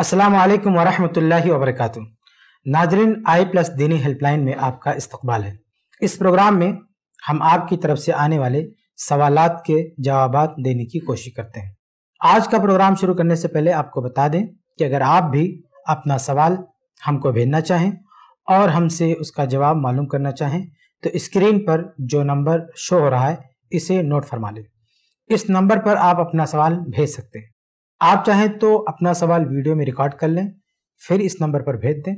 असलकम वरहमल वबरक नाजरन आई प्लस दीनी हेल्पलाइन में आपका इस्तकबाल है इस प्रोग्राम में हम आपकी तरफ से आने वाले सवाल के जवाब देने की कोशिश करते हैं आज का प्रोग्राम शुरू करने से पहले आपको बता दें कि अगर आप भी अपना सवाल हमको भेजना चाहें और हमसे उसका जवाब मालूम करना चाहें तो स्क्रीन पर जो नंबर शो हो रहा है इसे नोट फरमा लें इस नंबर पर आप अपना सवाल भेज सकते हैं आप चाहें तो अपना सवाल वीडियो में रिकॉर्ड कर लें फिर इस नंबर पर भेज दें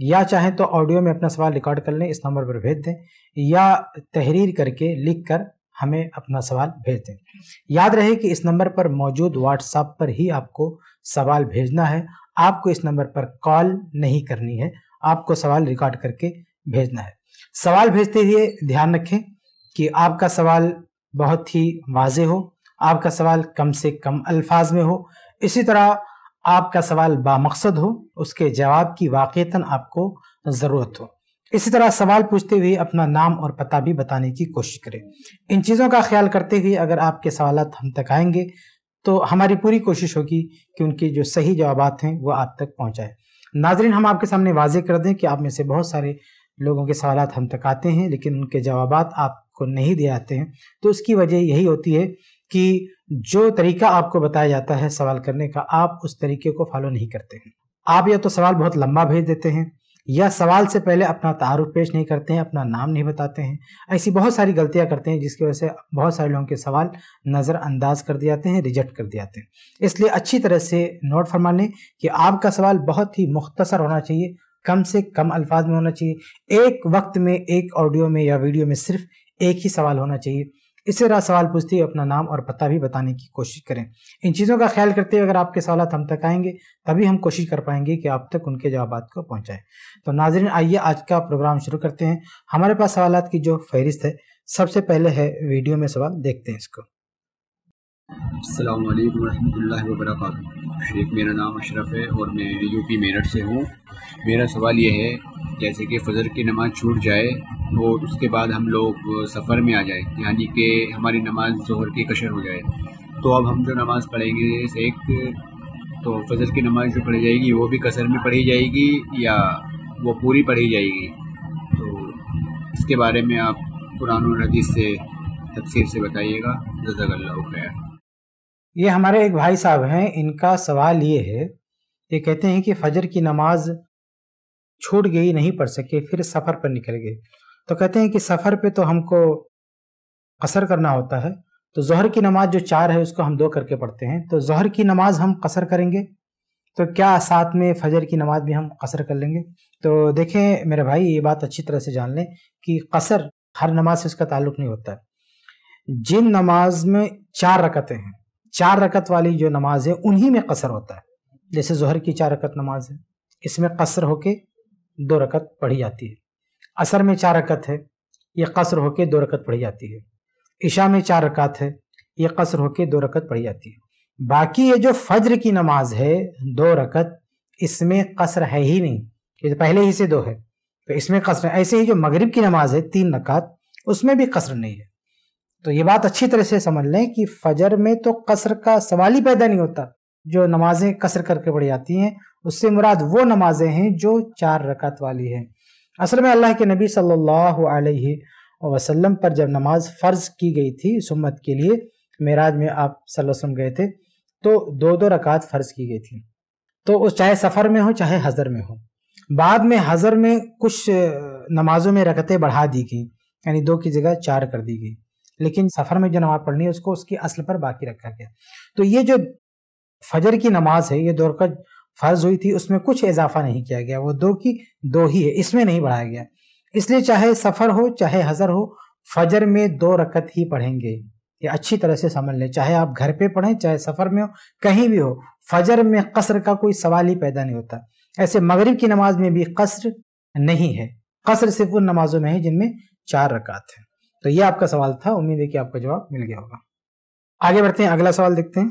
या चाहें तो ऑडियो में अपना सवाल रिकॉर्ड कर लें इस नंबर पर भेज दें या तहरीर करके लिख कर हमें अपना सवाल भेज दें याद रहे कि इस नंबर पर मौजूद व्हाट्सएप पर ही आपको सवाल भेजना है आपको इस नंबर पर कॉल नहीं करनी है आपको सवाल रिकॉर्ड करके भेजना है सवाल भेजते हुए ध्यान रखें कि आपका सवाल बहुत ही वाज हो आपका सवाल कम से कम अल्फाज में हो इसी तरह आपका सवाल बामकसद हो उसके जवाब की वाक़ता आपको ज़रूरत हो इसी तरह सवाल पूछते हुए अपना नाम और पता भी बताने की कोशिश करें इन चीज़ों का ख्याल करते हुए अगर आपके सवाल हम तक आएंगे तो हमारी पूरी कोशिश होगी कि उनके जो सही जवाब हैं वो आप तक पहुँचाए नाजरीन हम आपके सामने वाजे कर दें कि आप में से बहुत सारे लोगों के सवाल हम तक आते हैं लेकिन उनके जवाब आपको नहीं दिए आते हैं तो उसकी वजह यही होती है कि जो तरीका आपको बताया जाता है सवाल करने का आप उस तरीके को फॉलो नहीं करते हैं आप या तो सवाल बहुत लंबा भेज देते हैं या सवाल से पहले अपना तारुफ पेश नहीं करते हैं अपना नाम नहीं बताते हैं ऐसी बहुत सारी गलतियां करते हैं जिसकी वजह से बहुत सारे लोगों के सवाल नज़रअंदाज कर दिए जाते हैं रिजेक्ट कर दिए जाते हैं इसलिए अच्छी तरह से नोट फरमा लें कि आपका सवाल बहुत ही मुख्तसर होना चाहिए कम से कम अल्फाज में होना चाहिए एक वक्त में एक ऑडियो में या वीडियो में सिर्फ एक ही सवाल होना चाहिए इससे रात सवाल पूछते हुए अपना नाम और पता भी बताने की कोशिश करें इन चीज़ों का ख्याल करते हुए अगर आपके सवाल हम तक आएंगे तभी हम कोशिश कर पाएंगे कि आप तक उनके जवाब को पहुँचाएं तो नाजरन आइए आज का प्रोग्राम शुरू करते हैं हमारे पास सवाल की जो फहरिस्त है सबसे पहले है वीडियो में सवाल देखते हैं इसको अल्लाम वरहमल वर्का शेख मेरा नाम अशरफ है और मैं यूपी मेरठ से हूँ मेरा सवाल यह है जैसे कि फजर की नमाज़ छूट जाए और उसके बाद हम लोग सफ़र में आ जाए यानी कि हमारी नमाज़ जहर की कशर हो जाए तो अब हम जो नमाज़ पढ़ेंगे एक तो फजर की नमाज़ जो पढ़ी जाएगी वो भी कसर में पढ़ी जाएगी या वो पूरी पढ़ी जाएगी तो इसके बारे में आप कुरान और हदीस से तफसीर से बताइएगा जजाकल्ला खैर ये हमारे एक भाई साहब हैं इनका सवाल ये है ये कहते हैं कि फजर की नमाज छूट गई नहीं पढ़ सके फिर सफ़र पर निकल गए तो कहते हैं कि सफ़र पे तो हमको कसर करना होता है तो जहर की नमाज जो चार है उसको हम दो करके पढ़ते हैं तो जहर की नमाज हम कसर करेंगे तो क्या साथ में फजर की नमाज भी हम कसर कर लेंगे तो देखें मेरे भाई ये बात अच्छी तरह से जान लें कि कसर हर नमाज से उसका ताल्लुक नहीं होता जिन नमाज में चार रकतें हैं चार रकत वाली जो नमाज है उन्हीं में कसर होता है जैसे जहर की चार रकत नमाज है इसमें कसर होके दो रकत पढ़ी जाती है असर में चार रकत है ये कसर होके दो रकत पढ़ी जाती है ईशा में चार रक़त है ये कसर होके दो रकत पढ़ी जाती है बाकी ये जो फज्र की नमाज है दो रकत इसमें कसर है ही नहीं ये तो पहले ही से दो है तो इसमें कसर ऐसे ही जो मगरिब की नमाज है तीन रकत उसमें भी कसर नहीं है तो ये बात अच्छी तरह से समझ लें कि फजर में तो कसर का सवाल ही पैदा नहीं होता जो नमाजें कसर करके पड़ी जाती हैं उससे मुराद वो नमाजें हैं जो चार रकात वाली हैं असल में अल्लाह के नबी सल्लल्लाहु अलैहि वसल्लम पर जब नमाज फ़र्ज की गई थी इस उम्मत के लिए मेराज में आप सल्लम गए थे तो दो दो रकात फ़र्ज की गई थी तो उस चाहे सफ़र में हो चाहे हज़र में हो बाद में हज़र में कुछ नमाजों में रकतें बढ़ा दी गई यानी दो की जगह चार कर दी गई लेकिन सफ़र में जो नमाज पढ़नी है उसको उसकी असल पर बाकी रखा गया तो ये जो फजर की नमाज है ये रकत फ़र्ज हुई थी उसमें कुछ इजाफा नहीं किया गया वो दो की दो ही है इसमें नहीं बढ़ाया गया इसलिए चाहे सफ़र हो चाहे हज़र हो फजर में दो रकत ही पढ़ेंगे ये अच्छी तरह से समझ लें चाहे आप घर पे पढ़ें चाहे सफ़र में हो कहीं भी हो फजर में कसर का कोई सवाल ही पैदा नहीं होता ऐसे मगरिब की नमाज में भी कसर नहीं है कसर सिर्फ उन नमाजों में है जिनमें चार रकात हैं तो ये आपका सवाल था उम्मीद है कि आपका जवाब मिल गया होगा आगे बढ़ते हैं अगला सवाल देखते हैं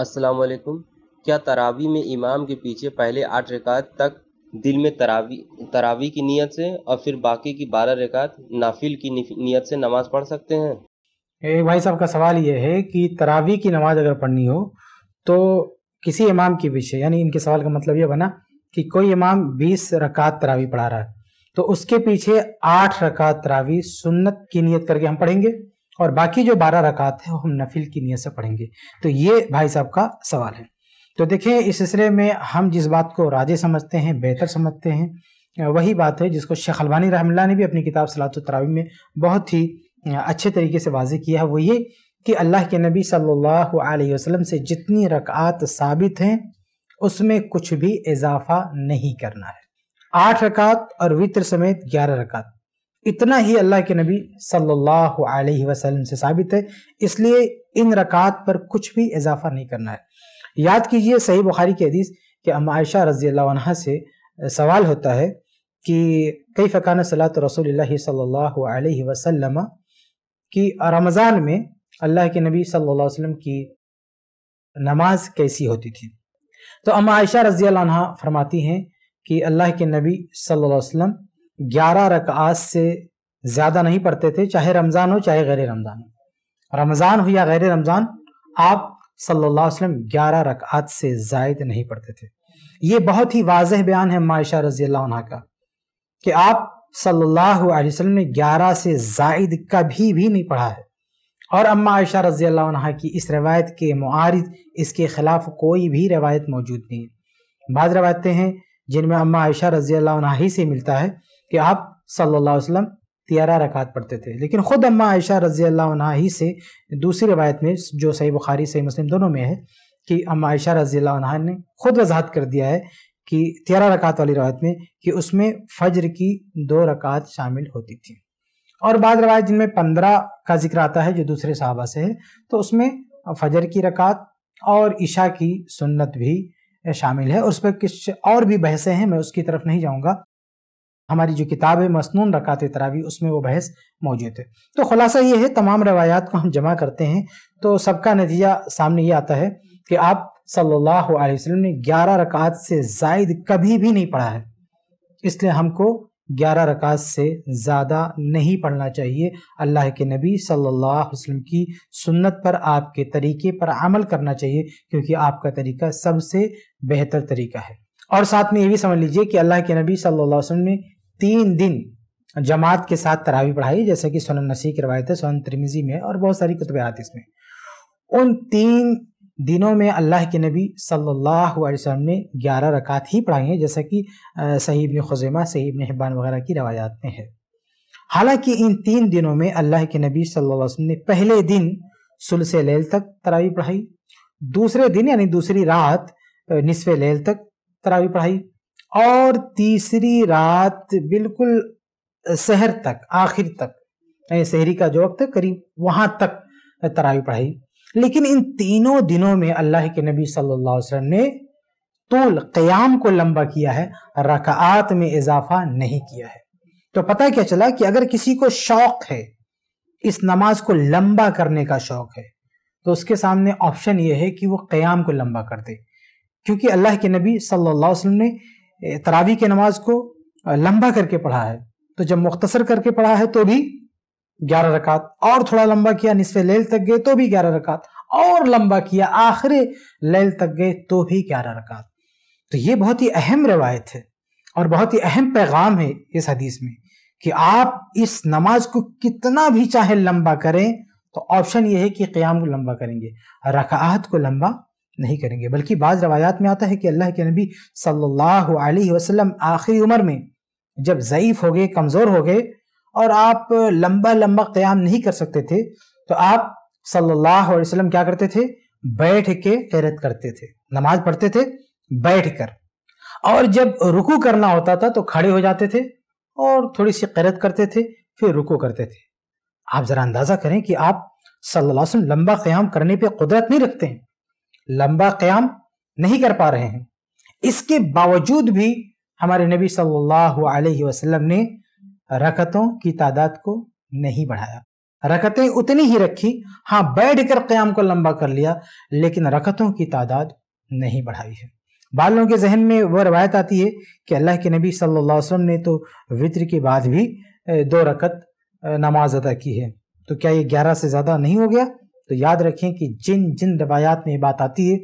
अस्सलाम वालेकुम क्या तरावी में इमाम के पीछे पहले आठ रकात तक दिल में तरावी तरावी की नीयत से और फिर बाकी की बारह रकात नाफिल की नीयत से नमाज पढ़ सकते हैं एक भाई साहब का सवाल यह है कि तरावी की नमाज अगर पढ़नी हो तो किसी इमाम के पीछे यानी इनके सवाल का मतलब यह बना कि कोई इमाम बीस रकात तरावी पढ़ा रहा है तो उसके पीछे आठ रकात तरावी सुन्नत की नियत करके हम पढ़ेंगे और बाकी जो बारह रकात है हम नफिल की नियत से पढ़ेंगे तो ये भाई साहब का सवाल है तो देखें इस सिलसिले में हम जिस बात को राजे समझते हैं बेहतर समझते हैं वही बात है जिसको शेख अलवानी रहमल्ला ने भी अपनी किताब सलात तरावी में बहुत ही अच्छे तरीके से वाजे किया है वो ये कि अल्लाह के नबी सल्लल्लाहु अलैहि वसल्लम से जितनी रकात साबित हैं उसमें कुछ भी इजाफा नहीं करना है आठ रकात और वितर समेत ग्यारह रकात इतना ही अल्लाह के नबी सल्लल्लाहु अलैहि वसल्लम से साबित है इसलिए इन रकात पर कुछ भी इजाफा नहीं करना है याद कीजिए सही बुखारी की हदीस कि अम आयशा रजी अल्लाह से सवाल होता है कि कई फ़कान सलात रसोल सल्लल्लाहु अलैहि वसल्लम रमज़ान में अल्लाह के नबी सल्लल्लाहु अलैहि वसल्लम की नमाज कैसी होती थी तो अम आयशा रजी फरमाती हैं कि अल्लाह के नबी सल्लल्लाहु अलैहि वसल्लम ग्यारह रकात से ज़्यादा नहीं पढ़ते थे चाहे रमज़ान हो चाहे गैर रमज़ान हो रमज़ान हो या गैर रमज़ान आप सल्लल्लाहु अलैहि वसल्लम ग्यारह रकात से जायद नहीं पढ़ते थे ये बहुत ही वाज बयान है मायशा रजी अल्लाह का कि आप सल्लल्लाहु अलैहि वसल्लम ने ग्यारह से जायद कभी भी नहीं पढ़ा है और अम्मा आयशा रजी अल्लाह की इस रवायत के मारद इसके ख़िलाफ़ कोई भी रवायत मौजूद नहीं है बाद रवायतें हैं जिनमें अम्मा आयशा रजी अल्लाह ही से मिलता है कि आप सल्लल्लाहु अलैहि वसल्लम तियारा रकात पढ़ते थे लेकिन ख़ुद अम्मा आयशा रजी अल्लाह ही से दूसरी रवायत में जो सही बुखारी सही मुस्लिम दोनों में है कि अम्मा आयशा रजी अल्लाह ने खुद वजाहत कर दिया है कि तेरह रकात वाली रवायत में कि उसमें फजर की दो रकात शामिल होती थी और बाद रवायत जिनमें पंद्रह का जिक्र आता है जो दूसरे साहबा से है तो उसमें फजर की रकात और ईशा की सुन्नत भी शामिल है और उस पर किस और भी बहसें हैं मैं उसकी तरफ नहीं जाऊँगा हमारी जो किताब है मसनून रकात तरावी उसमें वो बहस मौजूद है तो खुलासा ये है तमाम रवायात को हम जमा करते हैं तो सबका नतीजा सामने ये आता है कि आप सल्लल्लाहु अलैहि वसल्लम ने 11 रकात से जायद कभी भी नहीं पढ़ा है इसलिए हमको ग्यारह रकात से ज़्यादा नहीं पढ़ना चाहिए अल्लाह के नबी सल्लल्लाहु अलैहि वसल्लम की सुन्नत पर आपके तरीके पर अमल करना चाहिए क्योंकि आपका तरीका सबसे बेहतर तरीका है और साथ में ये भी समझ लीजिए कि अल्लाह के नबी सल्लल्लाहु अलैहि वसल्लम ने तीन दिन जमात के साथ तरावी पढ़ाई जैसे कि सोन नसी की रवायत है सोन त्रिमिजी में और बहुत सारी कुतब इसमें उन तीन दिनों में अल्लाह के नबी सल्लल्लाहु अलैहि वसल्लम ने ग्यारह रकात ही पढ़ाई हैं जैसा कि सही इब्न खुजैमा सही इब्न हिब्बान वगैरह की रवायात में है हालांकि इन तीन दिनों में अल्लाह के नबी सल्लल्लाहु अलैहि वसल्लम ने पहले दिन सुलस लेल तक तरावी पढ़ाई दूसरे दिन यानी दूसरी रात निसफ लेल तक तरावी पढ़ाई और तीसरी रात बिल्कुल शहर तक आखिर तक यानी शहरी का जो वक्त है करीब वहाँ तक तरावी पढ़ाई लेकिन इन तीनों दिनों में अल्लाह के नबी सल्लल्लाहु अलैहि वसल्लम ने तोल क्याम को लंबा किया है रकात में इजाफा नहीं किया है तो पता क्या चला कि अगर किसी को शौक है इस नमाज को लंबा करने का शौक है तो उसके सामने ऑप्शन ये है कि वो क्याम को लंबा कर दे क्योंकि अल्लाह के नबी सल्लल्लाहु अलैहि वसल्लम ने तरावी की नमाज को लंबा करके पढ़ा है तो जब मुख्तसर करके पढ़ा है तो भी ग्यारह रकात और थोड़ा लंबा किया निसफे लेल तक गए तो भी ग्यारह रकात और लंबा किया आखिरी लेल तक गए तो भी ग्यारह रकात तो ये बहुत ही अहम रवायत है और बहुत ही अहम पैगाम है इस हदीस में कि आप इस नमाज को कितना भी चाहे लंबा करें तो ऑप्शन ये है कि क़्याम को लंबा करेंगे रकात को लंबा नहीं करेंगे बल्कि बाज़ रवायात में आता है कि अल्लाह के नबी सल्लल्लाहु अलैहि वसल्लम आखिरी उम्र में जब ज़यीफ़ हो गए कमज़ोर हो गए और आप लंबा लंबा क्याम नहीं कर सकते थे तो आप सल्लल्लाहु अलैहि वसल्लम क्या करते थे बैठ के कैरत करते थे नमाज पढ़ते थे बैठ कर और जब रुकू करना होता था तो खड़े हो जाते थे और थोड़ी सी कैरत करते थे फिर रुकू करते थे आप ज़रा अंदाज़ा करें कि आप सल्लल्लाहु अलैहि वसल्लम लंबा क़्याम करने पे कुदरत नहीं रखते हैं लंबा क़्याम नहीं कर पा रहे हैं इसके बावजूद भी हमारे नबी सल्लल्लाहु अलैहि वसल्लम ने रकतों की तादाद को नहीं बढ़ाया रकतें उतनी ही रखी हाँ बैठ कर क्याम को लंबा कर लिया लेकिन रकतों की तादाद नहीं बढ़ाई है बालों लोगों के जहन में वह रवायत आती है कि अल्लाह के नबी सल्लल्लाहु अलैहि वसल्लम ने तो वित्र के बाद भी दो रकत नमाज अदा की है तो क्या ये ग्यारह से ज़्यादा नहीं हो गया तो याद रखें कि जिन जिन रवायात में बात आती है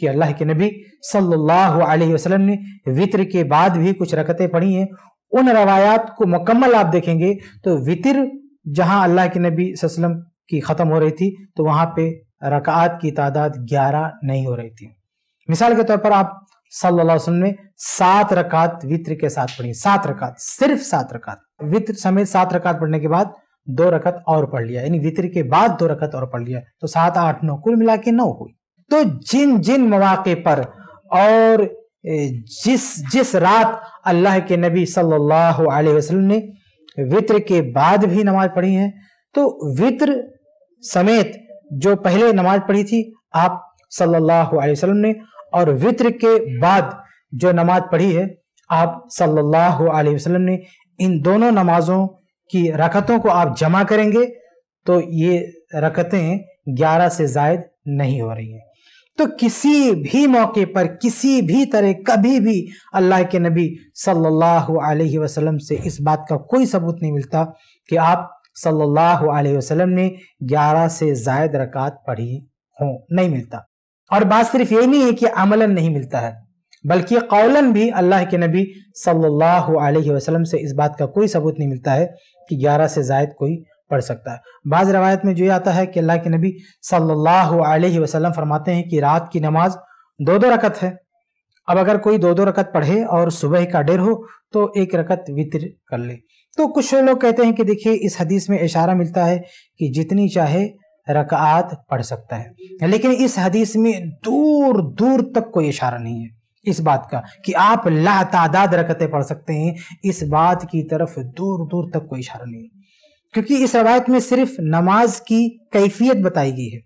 कि अल्लाह के नबी सल्लल्लाहु अलैहि वसल्लम ने वित्र के बाद भी कुछ रकतें पढ़ी हैं उन रवायात को मुकम्मल आप देखेंगे तो वितर जहां अल्लाह के नबी वसम की ख़त्म हो रही थी तो वहां पे रकात की तादाद ग्यारह नहीं हो रही थी मिसाल के तौर पर आप सल्लल्लाहु अलैहि वसल्लम ने सात रकात वित्र के साथ पढ़ी सात रकात सिर्फ सात रकात वित्र समेत सात रकात पढ़ने के बाद दो रकत और पढ़ लिया यानी वित्र के बाद दो रकत और पढ़ लिया तो सात आठ नौ कुल मिला के नौ हुई तो जिन जिन मौाक़े पर और जिस जिस रात अल्लाह के नबी सल्लल्लाहु अलैहि वसल्लम ने वित्र के बाद भी नमाज पढ़ी है तो वित्र समेत जो पहले नमाज पढ़ी थी आप सल्लल्लाहु अलैहि वसल्लम ने और वित्र के बाद जो नमाज पढ़ी है आप सल्लल्लाहु अलैहि वसल्लम ने इन दोनों नमाजों की रकतों को आप जमा करेंगे तो ये रकतें 11 से जायद नहीं हो रही हैं तो किसी भी मौके पर किसी भी तरह कभी भी अल्लाह के नबी सल्लल्लाहु अलैहि वसल्लम से इस बात का कोई सबूत नहीं मिलता कि आप सल्लल्लाहु अलैहि वसल्लम ने 11 से जायद रकात पढ़ी हो नहीं मिलता और बात सिर्फ ये नहीं है कि अमलन नहीं मिलता है बल्कि कौलन भी अल्लाह के नबी सल्लल्लाहु अलैहि वसल्लम से इस बात का कोई सबूत नहीं मिलता है कि ग्यारह से जायद कोई पढ़ सकता है बाज़ रवायत में जो ये आता है कि अल्लाह के नबी सल्लल्लाहु अलैहि वसल्लम फरमाते हैं कि रात की नमाज दो दो रकत है अब अगर कोई दो दो रकत पढ़े और सुबह का डेर हो तो एक रकत वितर कर ले तो कुछ लोग कहते हैं कि देखिए इस हदीस में इशारा मिलता है कि जितनी चाहे रकात पढ़ सकता है लेकिन इस हदीस में दूर दूर तक कोई इशारा नहीं है इस बात का कि आप ला तादाद रकतें पढ़ सकते हैं इस बात की तरफ दूर दूर तक कोई इशारा नहीं है क्योंकि इस रवायत में सिर्फ नमाज की कैफियत बताई गई है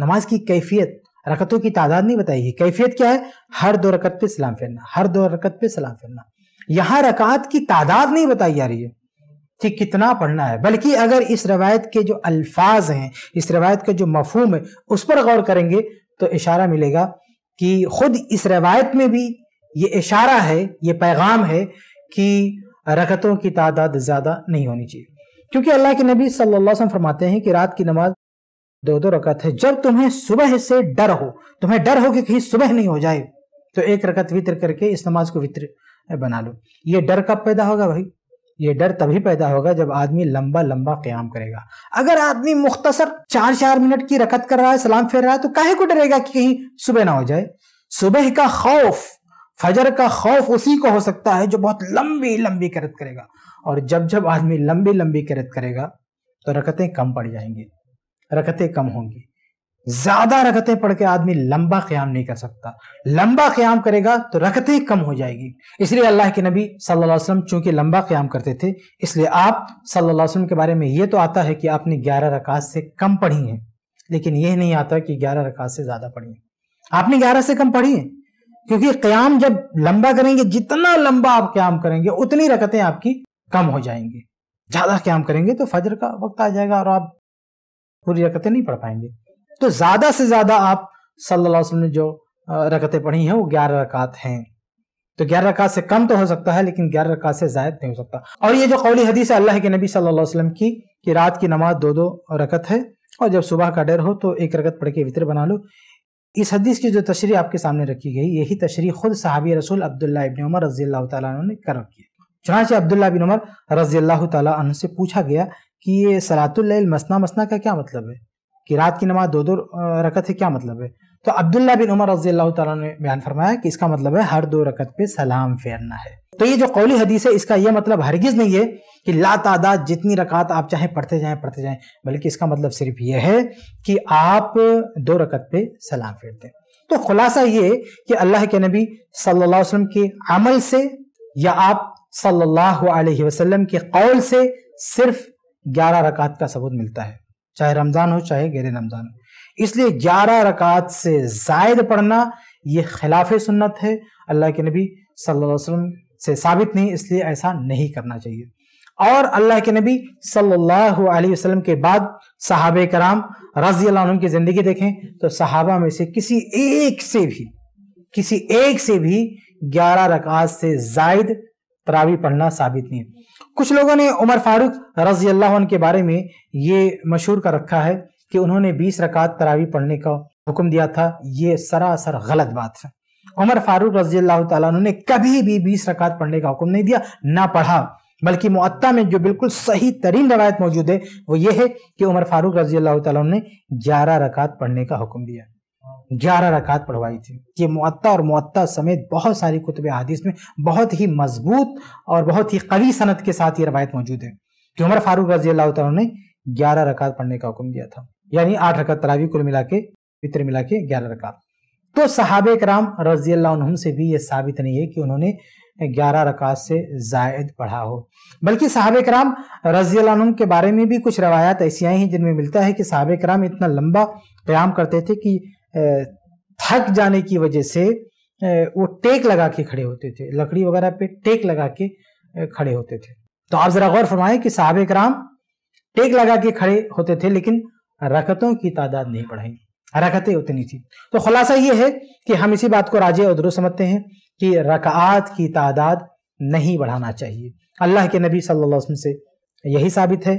नमाज की कैफियत रकतों की तादाद नहीं बताई गई कैफियत क्या है हर दो रकत पे सलाम फेरना हर दो रकत पे सलाम फेरना यहाँ रकात की तादाद नहीं बताई जा रही है कि कितना पढ़ना है बल्कि अगर इस रवायत के जो अल्फाज हैं इस रवायत का जो मफहम है उस पर गौर करेंगे तो इशारा मिलेगा कि खुद इस रवायत में भी ये इशारा है ये पैगाम है कि रकतों की तादाद ज़्यादा नहीं होनी चाहिए क्योंकि अल्लाह के नबी सल्लल्लाहु अलैहि फरमाते हैं कि रात की नमाज दो दो रकत है जब तुम्हें सुबह से डर हो तुम्हें डर हो कि कहीं सुबह नहीं हो जाए तो एक रकत वित्र करके इस नमाज को वित्र बना लो ये डर कब पैदा होगा भाई ये डर तभी पैदा होगा जब आदमी लंबा लंबा क्याम करेगा अगर आदमी मुख्तसर चार चार मिनट की रकत कर रहा है सलाम फेर रहा है तो काहे को डरेगा कि कहीं सुबह ना हो जाए सुबह का खौफ फजर का खौफ उसी को हो सकता है जो बहुत लंबी लंबी करत करेगा और जब जब आदमी लंबी लंबी किरत करेगा तो रकतें कम पड़ जाएंगी रकतें कम होंगी ज्यादा रकतें पढ़ के आदमी लंबा क्याम नहीं कर सकता लंबा क्याम करेगा तो रकतें कम हो जाएगी इसलिए अल्लाह के नबी सल्लल्लाहु अलैहि वसल्लम चूंकि लंबा क्याम करते थे इसलिए आप सल्लल्लाहु अलैहि वसल्लम के बारे में ये तो आता है कि आपने ग्यारह रकात से कम पढ़ी हैं लेकिन यह नहीं आता कि ग्यारह रकात से ज्यादा पढ़ी है आपने ग्यारह से कम पढ़ी है क्योंकि क्याम जब लंबा करेंगे जितना लंबा आप क्याम करेंगे उतनी रकतें आपकी कम हो जाएंगे ज़्यादा क्याम करेंगे तो फजर का वक्त आ जाएगा और आप पूरी रकतें नहीं पढ़ पाएंगे तो ज़्यादा से ज़्यादा आप सल्लल्लाहु अलैहि वसल्लम ने जो रकतें पढ़ी हैं वो ग्यारह रकात हैं तो ग्यारह रकात से कम तो हो सकता है लेकिन ग्यारह रकात से जायद नहीं हो सकता और ये जो कौली हदीस है अल्लाह के नबी सल्लल्लाहु अलैहि वसल्लम की कि रात की नमाज दो दो रकत है और जब सुबह का डर हो तो एक रकत पढ़ के वितर बना लो इस हदीस की जो तशरी आपके सामने रखी गई यही तशरी खुद सहाबी रसूल अब्दुल्ला इबन उमर रजील्ला तु ने कर रखी है चनाचे अब्दुल्ला बिन उमर रजी अल्लाह तन से पूछा गया कि ये सलातुल्ल मसना मसना का क्या मतलब है कि रात की नमाज दो दो रकत है क्या मतलब है तो अब्दुल्ला बिन उमर रजी अल्लाह तला ने बयान फरमाया कि इसका मतलब है हर दो रकत पे सलाम फेरना है तो ये जो कौली हदीस है इसका यह मतलब हरगिज नहीं है कि ला तादाद जितनी रकात आप चाहे पढ़ते जाएं पढ़ते जाएं बल्कि इसका मतलब सिर्फ यह है कि आप दो रकत पे सलाम फेर दें तो खुलासा ये कि अल्लाह के नबी सल्लल्लाहु अलैहि वसल्लम के अमल से या आप सल्लल्लाहु अलैहि वसल्लम के कौल से सिर्फ ग्यारह रकात का सबूत मिलता है चाहे रमज़ान हो चाहे गैर रमज़ान हो इसलिए ग्यारह रकात से जायद पढ़ना ये खिलाफ सुन्नत है अल्लाह के नबी सल्लल्लाहु अलैहि वसल्लम से साबित नहीं इसलिए ऐसा नहीं करना चाहिए और अल्लाह के नबी सल्लल्लाहु अलैहि वसल्लम के बाद साहब कराम रजी की ज़िंदगी देखें तो सहाबा में से किसी एक से भी किसी एक से भी ग्यारह रकात से जायद तरावी पढ़ना साबित नहीं कुछ लोगों ने उमर फारूक रजी अल्लाह के बारे में ये मशहूर कर रखा है कि उन्होंने 20 रकात तरावी पढ़ने का हुक्म दिया था ये सरासर गलत बात है उमर फारूक रजी अल्लाह तुमने कभी भी बीस रकात पढ़ने का हुक्म नहीं दिया ना पढ़ा बल्कि मुअत्ता में जो बिल्कुल सही तरीन रवायत मौजूद है वो ये है कि उमर फारूक रजी अल्लाह तुमने ग्यारह रकात पढ़ने का हुक्म दिया ग्यारह रकात पढ़वाई थी ये मुअत्ता और मुअत्ता समेत बहुत सारी कुतब हदीस में बहुत ही मजबूत और बहुत ही कवी सनत के साथ ये रवायत मौजूद है कि उमर फारूक रजी अल्लाह ने ग्यारह रकात पढ़ने का हुक्म दिया था यानी आठ रकात तरावी कुल मिला के पितर मिला के ग्यारह रकात तो सहाबे कराम रजी अल्लाह से भी ये साबित नहीं है कि उन्होंने ग्यारह रकात से जायद पढ़ा हो बल्कि साहब कराम रजी के बारे में भी कुछ रवायात ऐसी आई हैं जिनमें मिलता है कि साहब कराम इतना लंबा क्याम करते थे कि थक जाने की वजह से वो टेक लगा के खड़े होते थे लकड़ी वगैरह पे टेक लगा के खड़े होते थे तो आप जरा गौर फरमाएं कि साहब कराम टेक लगा के खड़े होते थे लेकिन रकतों की तादाद नहीं बढ़ाई रकतें उतनी थी तो खुलासा ये है कि हम इसी बात को राजे और दुरुस्त समझते हैं कि रकआत की तादाद नहीं बढ़ाना चाहिए अल्लाह के नबी सल्लल्लाहु अलैहि वसल्लम से यही साबित है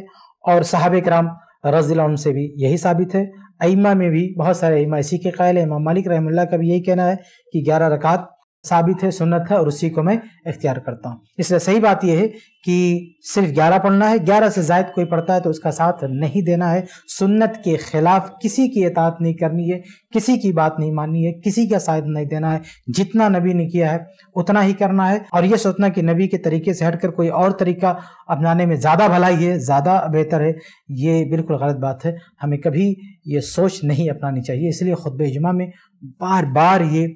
और साहब कराम रजील से भी यही साबित है अइमा में भी बहुत सारे अइमा इसी के कायल है इमाम मालिक रहमल्ला का भी यही कहना है कि ग्यारह रकात साबित है सुन्नत है और उसी को मैं इख्तियार करता हूँ इसलिए सही बात यह है कि सिर्फ ग्यारह पढ़ना है ग्यारह से जायद कोई पढ़ता है तो उसका साथ नहीं देना है सुन्नत के खिलाफ किसी की एतात नहीं करनी है किसी की बात नहीं माननी है किसी का साथ नहीं देना है जितना नबी ने किया है उतना ही करना है और यह सोचना कि नबी के तरीके से हटकर कोई और तरीका अपनाने में ज़्यादा भलाई है ज़्यादा बेहतर है ये बिल्कुल गलत बात है हमें कभी ये सोच नहीं अपनानी चाहिए इसलिए खुतब जुमा में बार बार ये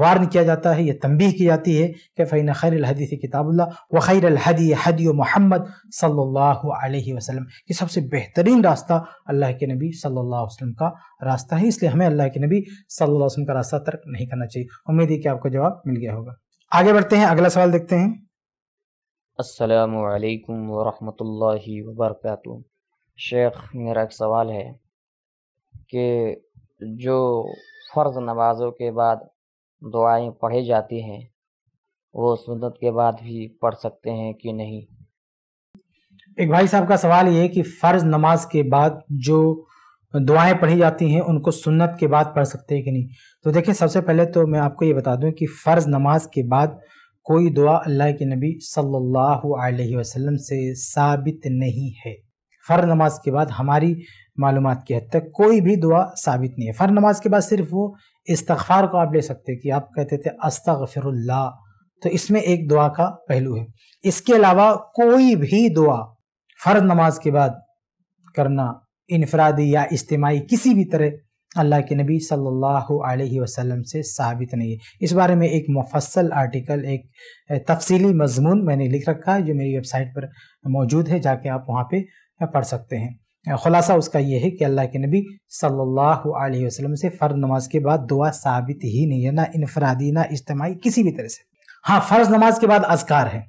वार्न किया जाता है यह तंबी की जाती है कि फ़ैन खैर हदीसी किताबुल्ला व खैर हदी हदी मोहम्मद सल्लल्लाहु अलैहि वसल्लम कि सबसे बेहतरीन रास्ता अल्लाह के नबी सल्लल्लाहु अलैहि वसल्लम का रास्ता है इसलिए हमें अल्लाह के नबी सल्लल्लाहु अलैहि वसल्लम का रास्ता तर्क नहीं करना चाहिए उम्मीद है कि आपको जवाब मिल गया होगा आगे बढ़ते हैं अगला सवाल देखते हैं अस्सलाम वालेकुम व शेख मेरा एक सवाल है कि जो फ़र्ज़ नमाज़ों के बाद दुआएं पढ़ी जाती हैं वो सुन्नत के बाद भी पढ़ सकते हैं कि नहीं एक भाई साहब का सवाल ये कि फ़र्ज नमाज के बाद जो दुआएं पढ़ी जाती हैं उनको सुन्नत के बाद पढ़ सकते हैं कि नहीं तो देखिए सबसे पहले तो मैं आपको ये बता दूं कि फ़र्ज़ नमाज के बाद कोई दुआ अल्लाह के नबी सल्लल्लाहु अलैहि वसल्लम से साबित नहीं है फ़र्ज नमाज के बाद हमारी मालूम की हद तक कोई भी दुआ साबित नहीं है फ़र्ज नमाज के बाद सिर्फ वो इस्तगफार को आप ले सकते कि आप कहते थे अस्तगफिरुल्लाह तो इसमें एक दुआ का पहलू है इसके अलावा कोई भी दुआ फ़र्ज नमाज के बाद करना इनफरादी या इज्तमाही किसी भी तरह अल्लाह के नबी सल्लल्लाहु अलैहि वसल्लम से साबित नहीं है इस बारे में एक मुफसल आर्टिकल एक तफसीली मजमून मैंने लिख रखा है जो मेरी वेबसाइट पर मौजूद है जाके आप वहाँ पे पढ़ सकते हैं खुलासा उसका यह है कि अल्लाह के नबी सल्लल्लाहु अलैहि वसल्लम से फ़र्ज नमाज के बाद दुआ साबित ही नहीं है ना इनफरादी ना इज्तमाही किसी भी तरह से हाँ फ़र्ज नमाज के बाद असकार है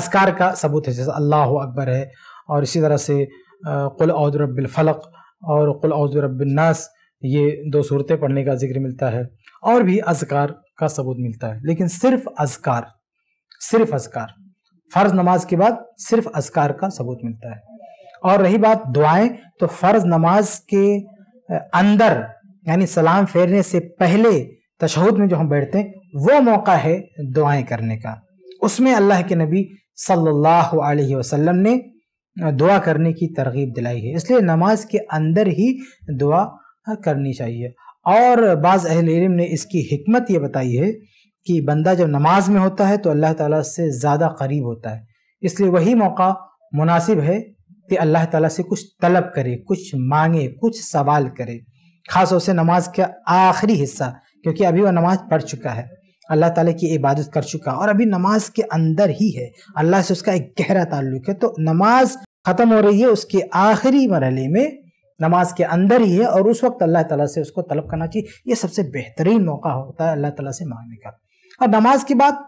असकार का सबूत है जैसे अल्लाह अकबर है और इसी तरह से कुल फलक और कुल नास ये दो सूरतें पढ़ने का जिक्र मिलता है और भी अजकार का सबूत मिलता है लेकिन सिर्फ अजकार सिर्फ अजकार फ़र्ज नमाज के बाद सिर्फ अजकार का सबूत मिलता है और रही बात दुआएं तो फर्ज नमाज के अंदर यानी सलाम फेरने से पहले तशहद में जो हम बैठते हैं वो मौका है दुआएं करने का उसमें अल्लाह के नबी सल्लल्लाहु अलैहि वसल्लम ने दुआ करने की तरगीब दिलाई है इसलिए नमाज के अंदर ही दुआ करनी चाहिए और बाज़ अहल इलम ने इसकी हमत ये बताई है कि बंदा जब नमाज में होता है तो अल्लाह ताला से ज़्यादा करीब होता है इसलिए वही मौका मुनासिब है कि अल्लाह ताला से कुछ तलब करे कुछ मांगे कुछ सवाल करे ख़ास से नमाज का आखिरी हिस्सा क्योंकि अभी वह नमाज पढ़ चुका है अल्लाह ताला की इबादत कर चुका और अभी नमाज के अंदर ही है अल्लाह से उसका एक गहरा ताल्लुक है तो नमाज ख़त्म हो रही है उसके आखिरी मरहले में नमाज के अंदर ही है और उस वक्त अल्लाह ताला से उसको तलब करना चाहिए यह सबसे बेहतरीन मौका होता है अल्लाह ताला से मांगने का और नमाज के बाद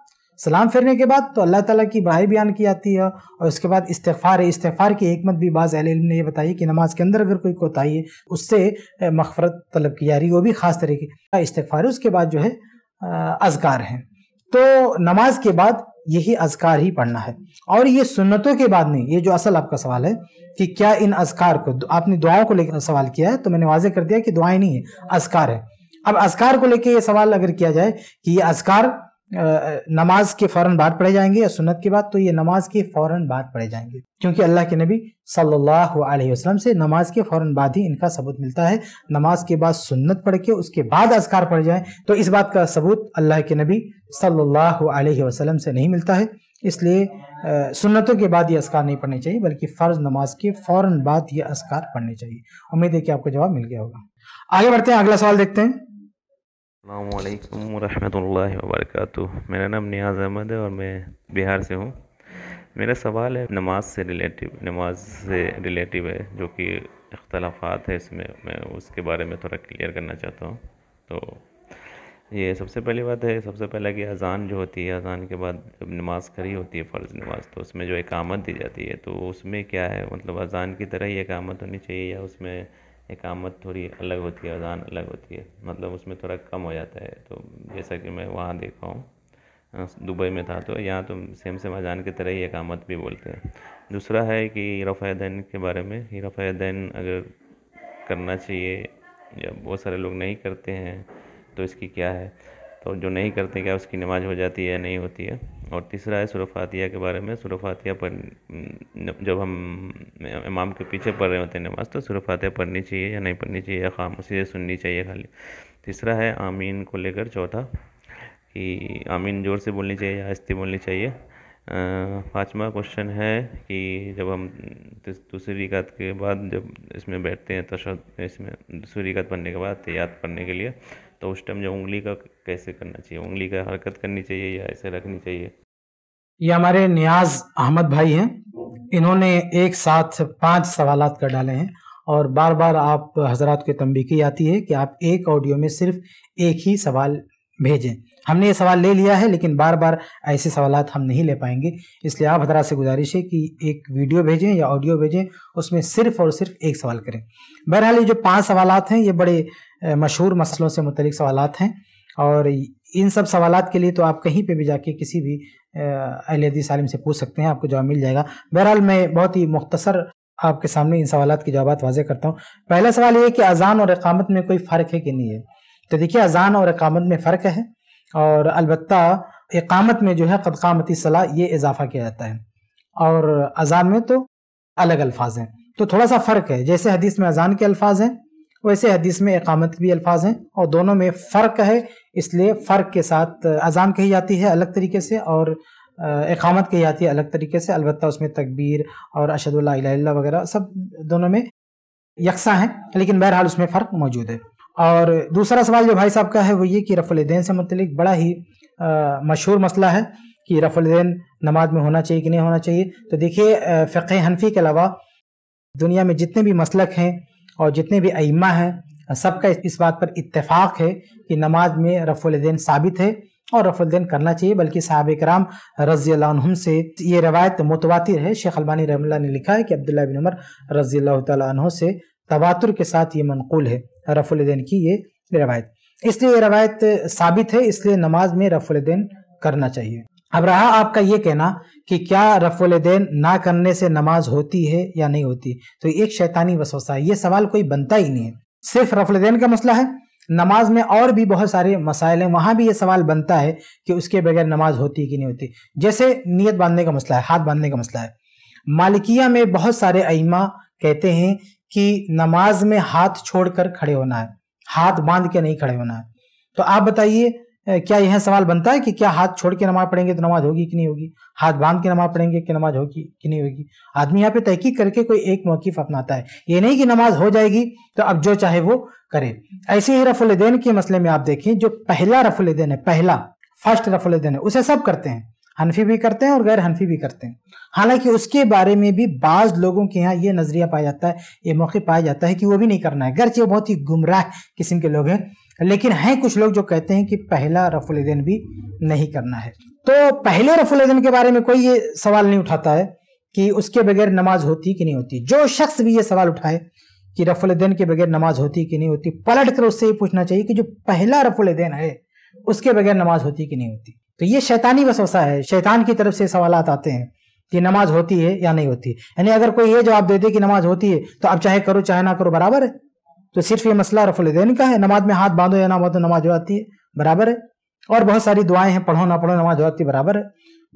सलाम फेरने के बाद तो अल्लाह ताला की बड़ाई बयान की जाती है और उसके बाद इस्तफ़ार है इस्तफ़ार की एकमत भी बाज़ अहिल ने यह बताई कि नमाज के अंदर अगर कोई कोताही है उससे मफफरत तलब की जा रही है वो भी ख़ास तरीके का इस्तफ़ार है उसके बाद जो है अजगार हैं तो नमाज के बाद यही अजकार ही पढ़ना है और ये सुन्नतों के बाद नहीं ये जो असल आपका सवाल है कि क्या इन अजकार को आपने दुआओं को लेकर सवाल किया है तो मैंने वाजे कर दिया कि दुआएं नहीं है अजकार है अब अजकार को लेकर ये सवाल अगर किया जाए कि ये अजकार नमाज के फौरन बाद पढ़े जाएंगे या सुन्नत के बाद तो ये नमाज के फौरन बाद पढ़े जाएंगे क्योंकि अल्लाह के नबी सल्लल्लाहु अलैहि वसल्लम से नमाज के फौरन बाद ही इनका सबूत मिलता है नमाज के बाद सुन्नत पढ़ के उसके बाद असकार पढ़ जाएं तो इस बात का सबूत अल्लाह के नबी सल्लल्लाहु अलैहि वसल्लम से नहीं मिलता है इसलिए सुन्नतों के बाद ये असकार नहीं पढ़ने चाहिए बल्कि फ़र्ज नमाज के फ़ौर बाद ये असकार पढ़ने चाहिए उम्मीद है कि आपको जवाब मिल गया होगा आगे बढ़ते हैं अगला सवाल देखते हैं अल्लाम वरम वर्क मेरा नाम नियाज़ अहमद है और मैं बिहार से हूँ मेरा सवाल है नमाज से रिलेटिव नमाज से रिलेटिव है जो कि अख्तलाफात है इसमें मैं उसके बारे में थोड़ा क्लियर करना चाहता हूँ तो ये सबसे पहली बात है सबसे पहला कि अज़ान जो होती है अज़ान के बाद जब नमाज़ खड़ी होती है फ़र्ज़ नमाज तो उसमें जो एक आमद दी जाती है तो उसमें क्या है मतलब अज़ान की तरह ही एक आमद होनी चाहिए या उसमें इकामत थोड़ी अलग होती है अजान अलग होती है मतलब उसमें थोड़ा कम हो जाता है तो जैसा कि मैं वहाँ देखा हूँ दुबई में था तो यहाँ तो सेम सेम अजान की तरह ही इकामत भी बोलते हैं दूसरा है कि दैन के बारे में दैन अगर करना चाहिए या बहुत सारे लोग नहीं करते हैं तो इसकी क्या है तो जो नहीं करते क्या उसकी नमाज़ हो जाती है या नहीं होती है और तीसरा है सूर्य फातिहा के बारे में सूर्य फातिहा पढ़ जब हम इमाम के पीछे पढ़ रहे होते हैं नमाज तो सूर्य फातिहा पढ़नी चाहिए या नहीं पढ़नी चाहिए या खामोशी से सुननी चाहिए खाली तीसरा है आमीन को लेकर चौथा कि आमीन ज़ोर से बोलनी चाहिए या आस्ती बोलनी चाहिए पाँचवा क्वेश्चन है कि जब हम दूसरी रिकात के बाद जब इसमें बैठते हैं तशद इसमें दूसरी रिकात पढ़ने के बाद तैयार पढ़ने के लिए तो उस टाइम जो उंगली का कैसे करना चाहिए उंगली का हरकत करनी चाहिए या ऐसे रखनी चाहिए ये हमारे नियाज अहमद भाई हैं इन्होंने एक साथ पांच सवाल कर डाले हैं और बार बार आप हजरात को तंबी की आती है कि आप एक ऑडियो में सिर्फ एक ही सवाल भेजें हमने ये सवाल ले लिया है लेकिन बार बार ऐसे सवाल हम नहीं ले पाएंगे इसलिए आप हजरात से गुजारिश है कि एक वीडियो भेजें या ऑडियो भेजें उसमें सिर्फ और सिर्फ एक सवाल करें बहरहाल ये जो पांच सवाल हैं ये बड़े मशहूर मसलों से मुतलिक सवाल हैं और इन सब सवाल के लिए तो आप कहीं पर भी जाके किसी भी अहल सालिम से पूछ सकते हैं आपको जवाब मिल जाएगा बहरहाल मैं बहुत ही मुख्तसर आपके सामने इन सवाल के जवाब वाजे करता हूँ पहला सवाल ये कि अजान और अकामत में कोई फ़र्क है कि नहीं है तो देखिए अजान और अकामत में फ़र्क है और अलबत् अकामत में जो है कदकामती सलाह ये इजाफा किया जाता है और अजान में तो अलग अल्फाज हैं तो थोड़ा सा फ़र्क है जैसे हदीस में अजान के अल्फाज हैं वैसे हदीस में इकामत भी अल्फाज हैं और दोनों में फ़र्क है इसलिए फ़र्क के साथ अजान कही जाती है अलग तरीके से और इकामत कही जाती है अलग तरीके से अलबत् उसमें तकबीर और अशदुल्ला वगैरह सब दोनों में यकसा हैं लेकिन बहरहाल उसमें फ़र्क मौजूद है और दूसरा सवाल जो भाई साहब का है वो ये कि रफ़ुलदैन से मतलब बड़ा ही मशहूर मसला है कि रफ़ुलदैन नमाज में होना चाहिए कि नहीं होना चाहिए तो देखिए फ़िक हनफी के अलावा दुनिया में जितने भी मसलक हैं और जितने भी अइमा हैं सबका इस बात पर इतफ़ाक़ है कि नमाज में रफ़ुलदैन साबित है और रफुलदैन करना चाहिए बल्कि साहब कराम रजी हम से ये रवायत मुतवातिर है शेख अलबानी रहमल्ला ने लिखा है कि अब्दुल्ला बिन उमर रजी तु से तवातुर के साथ ये मनकूल है रफुलदैन की ये रवायत इसलिए ये रवायत साबित है इसलिए नमाज में रफुलदैन करना चाहिए अब रहा आपका ये कहना कि क्या रफोल देन ना करने से नमाज होती है या नहीं होती तो एक शैतानी वसवसा है ये सवाल कोई बनता ही नहीं है सिर्फ रफोल देन का मसला है नमाज में और भी बहुत सारे मसाइल हैं वहां भी ये सवाल बनता है कि उसके बगैर नमाज होती कि नहीं होती जैसे नीयत बांधने का मसला है हाथ बांधने का मसला है मालिकिया में बहुत सारे अइमा कहते हैं कि नमाज में हाथ छोड़कर खड़े होना है हाथ बांध के नहीं खड़े होना है तो आप बताइए क्या यह सवाल बनता है कि क्या हाथ छोड़ के नमाज पढ़ेंगे तो नमाज होगी कि नहीं होगी हाथ बांध के नमाज पढ़ेंगे कि नमाज होगी कि नहीं होगी आदमी यहाँ पे तहकीक करके कोई एक मौकीफ अपनाता है ये नहीं कि नमाज हो जाएगी तो अब जो चाहे वो करे ऐसे ही रफुलदैन के मसले में आप देखें जो पहला रफुलदैन है पहला फर्स्ट रफुलदैन है उसे सब करते हैं हनफी भी करते हैं और गैर हनफी भी करते हैं हालांकि उसके बारे में भी बाज़ लोगों के यहाँ ये नज़रिया पाया जाता है ये मौके पाया जाता है कि वो भी नहीं करना है ये बहुत ही गुमराह किस्म के लोग हैं लेकिन हैं कुछ लोग जो कहते हैं कि पहला दिन भी नहीं करना है तो पहले दिन के बारे में कोई ये सवाल नहीं उठाता है कि उसके बगैर नमाज होती कि नहीं होती जो शख्स भी ये सवाल उठाए कि दिन के बगैर नमाज होती कि नहीं होती पलट कर उससे ये पूछना चाहिए कि जो पहला दिन है उसके बगैर नमाज होती कि नहीं होती तो ये शैतानी वसवसा है शैतान की तरफ से सवाल आते हैं कि नमाज होती है या नहीं होती यानी अगर कोई ये जवाब दे दे कि नमाज होती है तो आप चाहे करो चाहे ना करो बराबर है तो सिर्फ ये मसला रफुलदैन का है नमाज में हाथ बांधो या ना बांधो नमाज हो है बराबर है और बहुत सारी दुआएं हैं पढ़ो ना पढ़ो नमाज हो है बराबर है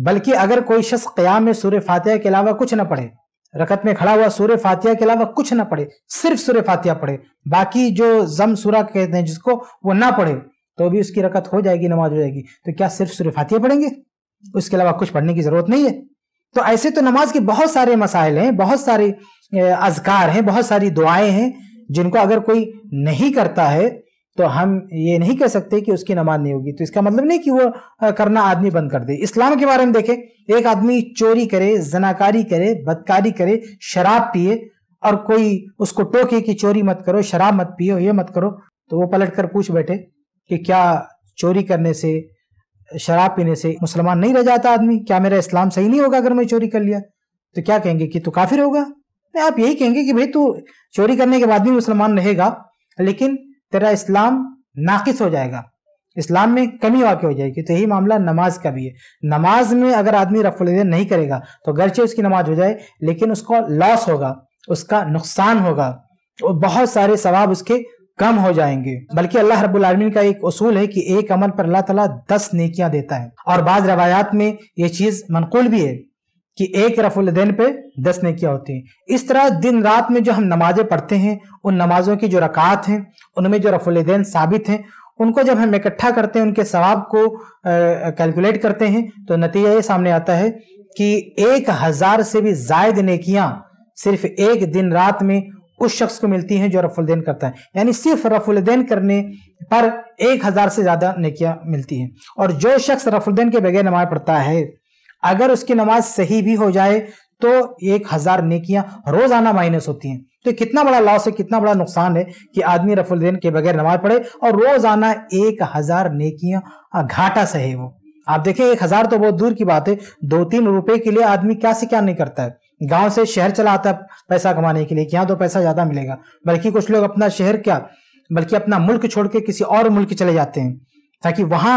बल्कि अगर कोई शख्स क्याम में सूर्य फातिया के अलावा कुछ ना पढ़े रकत में खड़ा हुआ सूर्य फातिया के अलावा कुछ ना पढ़े सिर्फ सूर्य फातिया पढ़े बाकी जो जम सूरा कहते हैं जिसको वो ना पढ़े तो भी उसकी रकत हो जाएगी नमाज हो जाएगी तो क्या सिर्फ सूर्य फातिया पढ़ेंगे उसके अलावा कुछ पढ़ने की ज़रूरत नहीं है तो ऐसे तो नमाज के बहुत सारे मसाइल हैं बहुत सारे अजकार हैं बहुत सारी दुआएं हैं जिनको अगर कोई नहीं करता है तो हम ये नहीं कह सकते कि उसकी नमाज नहीं होगी तो इसका मतलब नहीं कि वो करना आदमी बंद कर दे इस्लाम के बारे में देखें एक आदमी चोरी करे जनाकारी करे बदकारी करे शराब पिए और कोई उसको टोके कि चोरी मत करो शराब मत पियो ये मत करो तो वो पलट कर पूछ बैठे कि क्या चोरी करने से शराब पीने से मुसलमान नहीं रह जाता आदमी क्या मेरा इस्लाम सही नहीं होगा अगर मैं चोरी कर लिया तो क्या कहेंगे कि तू काफिर होगा आप यही कहेंगे कि भाई तू चोरी करने के बाद भी मुसलमान रहेगा लेकिन तेरा इस्लाम नाकिस हो जाएगा इस्लाम में कमी वाकई हो जाएगी तो यही मामला नमाज का भी है नमाज में अगर आदमी रफुल नहीं करेगा तो से उसकी नमाज हो जाए लेकिन उसको लॉस होगा उसका नुकसान होगा और बहुत सारे सवाब उसके कम हो जाएंगे बल्कि अल्लाह रब्बुल आलमीन का एक उसूल है कि एक अमल पर अल्लाह ताला दस नेकियां देता है और बाज रवायात में ये चीज मनकूल भी है कि एक दिन पे दस नकियाँ होती हैं इस तरह दिन रात में जो हम नमाजें पढ़ते हैं उन नमाजों की जो रकात हैं उनमें जो दिन साबित हैं उनको जब हम इकट्ठा करते हैं उनके सवाब को कैलकुलेट करते हैं तो नतीजा ये सामने आता है कि एक हज़ार से भी जायद नेकियां सिर्फ एक दिन रात में उस शख्स को मिलती हैं जो दिन करता है यानी सिर्फ दिन करने पर एक हज़ार से ज़्यादा नेकियां मिलती हैं और जो शख्स दिन के बगैर नमाज पढ़ता है अगर उसकी नमाज सही भी हो जाए तो एक हजार नेकियां रोजाना माइनस होती हैं तो कितना बड़ा लॉस है कितना बड़ा नुकसान है कि आदमी रफुलदैन के बगैर नमाज पढ़े और रोजाना एक हजार नेकियां घाटा सहे वो आप देखें एक हजार तो बहुत दूर की बात है दो तीन रुपए के लिए आदमी क्या से क्या नहीं करता है गांव से शहर चला आता है पैसा कमाने के लिए कि यहाँ तो पैसा ज्यादा मिलेगा बल्कि कुछ लोग अपना शहर क्या बल्कि अपना मुल्क छोड़ के किसी और मुल्क चले जाते हैं ताकि वहां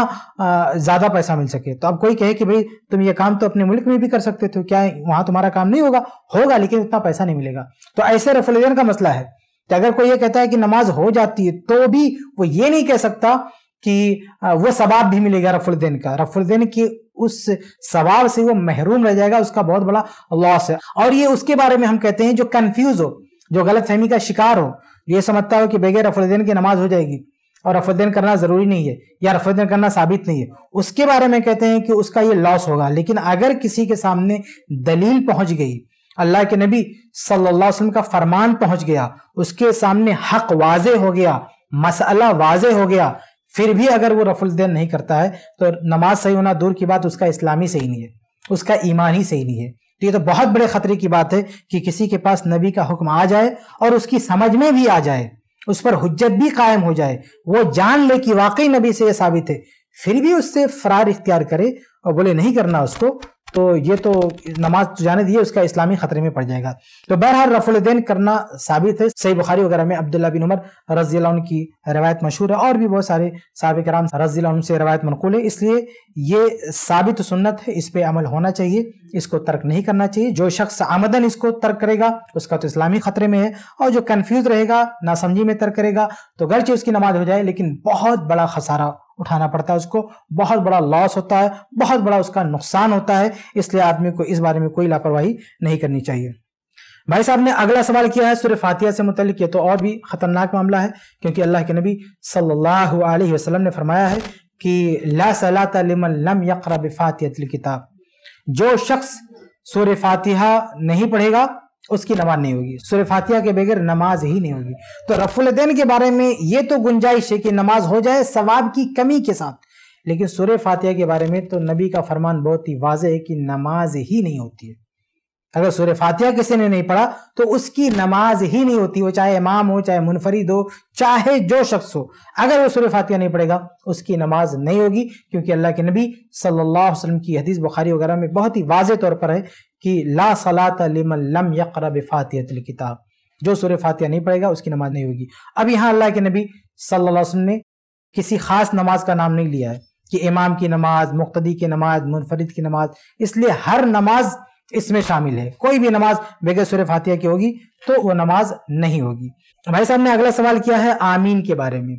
ज्यादा पैसा मिल सके तो अब कोई कहे कि भाई तुम ये काम तो अपने मुल्क में भी कर सकते थे क्या वहां तुम्हारा काम नहीं होगा होगा लेकिन उतना पैसा नहीं मिलेगा तो ऐसे रेफ्रिजन का मसला है कि अगर कोई ये कहता है कि नमाज हो जाती है तो भी वो ये नहीं कह सकता कि वो सवाब भी मिलेगा रफुलद्दीन का रफुलदैन की उस सवाब से वो महरूम रह जाएगा उसका बहुत बड़ा लॉस है और ये उसके बारे में हम कहते हैं जो कंफ्यूज हो जो गलत फहमी का शिकार हो ये समझता हो कि बगैर रफुलदैन की नमाज हो जाएगी और रफोदिन करना ज़रूरी नहीं है या रफोदिन करना साबित नहीं है उसके बारे में कहते हैं कि उसका ये लॉस होगा लेकिन अगर किसी के सामने दलील पहुंच गई अल्लाह के नबी सल्लल्लाहु अलैहि वसल्लम का फरमान पहुंच गया उसके सामने हक वाजे हो गया मसला वाजे हो गया फिर भी अगर वो रफुलदैन नहीं करता है तो नमाज सही होना दूर की बात उसका इस्लामी सही नहीं है उसका ईमान ही सही नहीं है तो ये तो बहुत बड़े खतरे की बात है कि किसी के पास नबी का हुक्म आ जाए और उसकी समझ में भी आ जाए उस पर हजत भी कायम हो जाए वो जान ले कि वाकई नबी से ये साबित है फिर भी उससे फरार इख्तियार करे और बोले नहीं करना उसको तो ये तो नमाज तो जाने दिए उसका इस्लामी खतरे में पड़ जाएगा तो बहरहाल रफुलदैन करना साबित है सही बुखारी वगैरह में अब्दुल्ला बिन उमर रजी की रवायत मशहूर है और भी बहुत सारे सबक राम रजी से रवायत मनकूल है इसलिए ये साबित सुन्नत है इस पर अमल होना चाहिए इसको तर्क नहीं करना चाहिए जो शख्स आमदन इसको तर्क करेगा उसका तो इस्लामी खतरे में है और जो कन्फ्यूज रहेगा नासमझी में तर्क करेगा तो गरचे उसकी नमाज हो जाए लेकिन बहुत बड़ा खसारा उठाना पड़ता है उसको बहुत बड़ा लॉस होता है बहुत बड़ा उसका नुकसान होता है इसलिए आदमी को इस बारे में कोई लापरवाही नहीं करनी चाहिए भाई साहब ने अगला सवाल किया है सूर्य फातिया से मुतल ये तो और भी ख़तरनाक मामला है क्योंकि अल्लाह के नबी सल्लल्लाहु अलैहि वसल्लम ने फरमाया है कि ला सलाता लिमन लम यकरा बिफातियत किताब जो शख्स सूर्य फातिहा नहीं पढ़ेगा उसकी नमाज नहीं होगी सूर्य फातिहा के बगैर नमाज ही नहीं होगी तो रफुलदैन के बारे में ये तो गुंजाइश है कि नमाज हो जाए सवाब की कमी के साथ लेकिन सूर्य फातिहा के बारे में तो नबी का फरमान बहुत ही वाज है कि नमाज ही नहीं होती है अगर सूर्य फातिहा किसी ने नहीं पढ़ा तो उसकी नमाज ही नहीं होती वो चाहे इमाम हो चाहे मुनफरिद हो चाहे जो शख्स हो अगर वो सूर्य फातिहा नहीं पढ़ेगा उसकी नमाज नहीं होगी क्योंकि अल्लाह के नबी सल्लल्लाहु अलैहि वसल्लम की हदीस बुखारी वगैरह में बहुत ही वाज तौर पर है कि ला सलात लिमन लम यकर फातिहतल किताब जो सूर्य फातिहा नहीं पढ़ेगा उसकी नमाज नहीं होगी अब यहाँ अल्लाह के नबी सल्लल्लाहु अलैहि वसल्लम ने किसी खास नमाज का नाम नहीं लिया है कि इमाम की नमाज मुख्तदी की नमाज मुनफरद की नमाज इसलिए हर नमाज इसमें शामिल है कोई भी नमाज बगैर सूर्य फातिया की होगी तो वो नमाज नहीं होगी भाई साहब ने अगला सवाल किया है आमीन के बारे में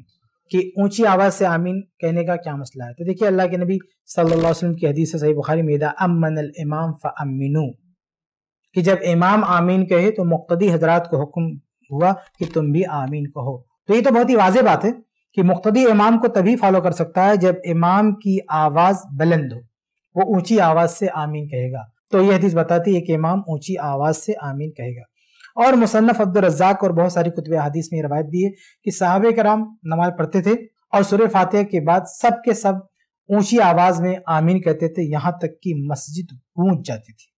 कि ऊंची आवाज से आमीन कहने का क्या मसला है तो देखिए अल्लाह के नबी सल्लल्लाहु अलैहि वसल्लम की हदीस सही बुखारी मेदा अमन अल इमाम फ़मिनू कि जब इमाम आमीन कहे तो मुख्तदी हजरात को हुक्म हुआ कि तुम भी आमीन कहो तो ये तो बहुत ही वाजे बात है कि मुख्तदी इमाम को तभी फॉलो कर सकता है जब इमाम की आवाज़ बुलंद हो वो ऊंची आवाज़ से आमीन कहेगा तो यह हदीस बताती है कि इमाम ऊंची आवाज से आमीन कहेगा और मुसन्फ अब्दुलरजाक और बहुत सारी कुतब हदीस में रवायत दी है कि साहब कराम नमाज पढ़ते थे और सुर फातह के बाद सब के सब ऊंची आवाज में आमीन कहते थे यहाँ तक कि मस्जिद गूंज जाती थी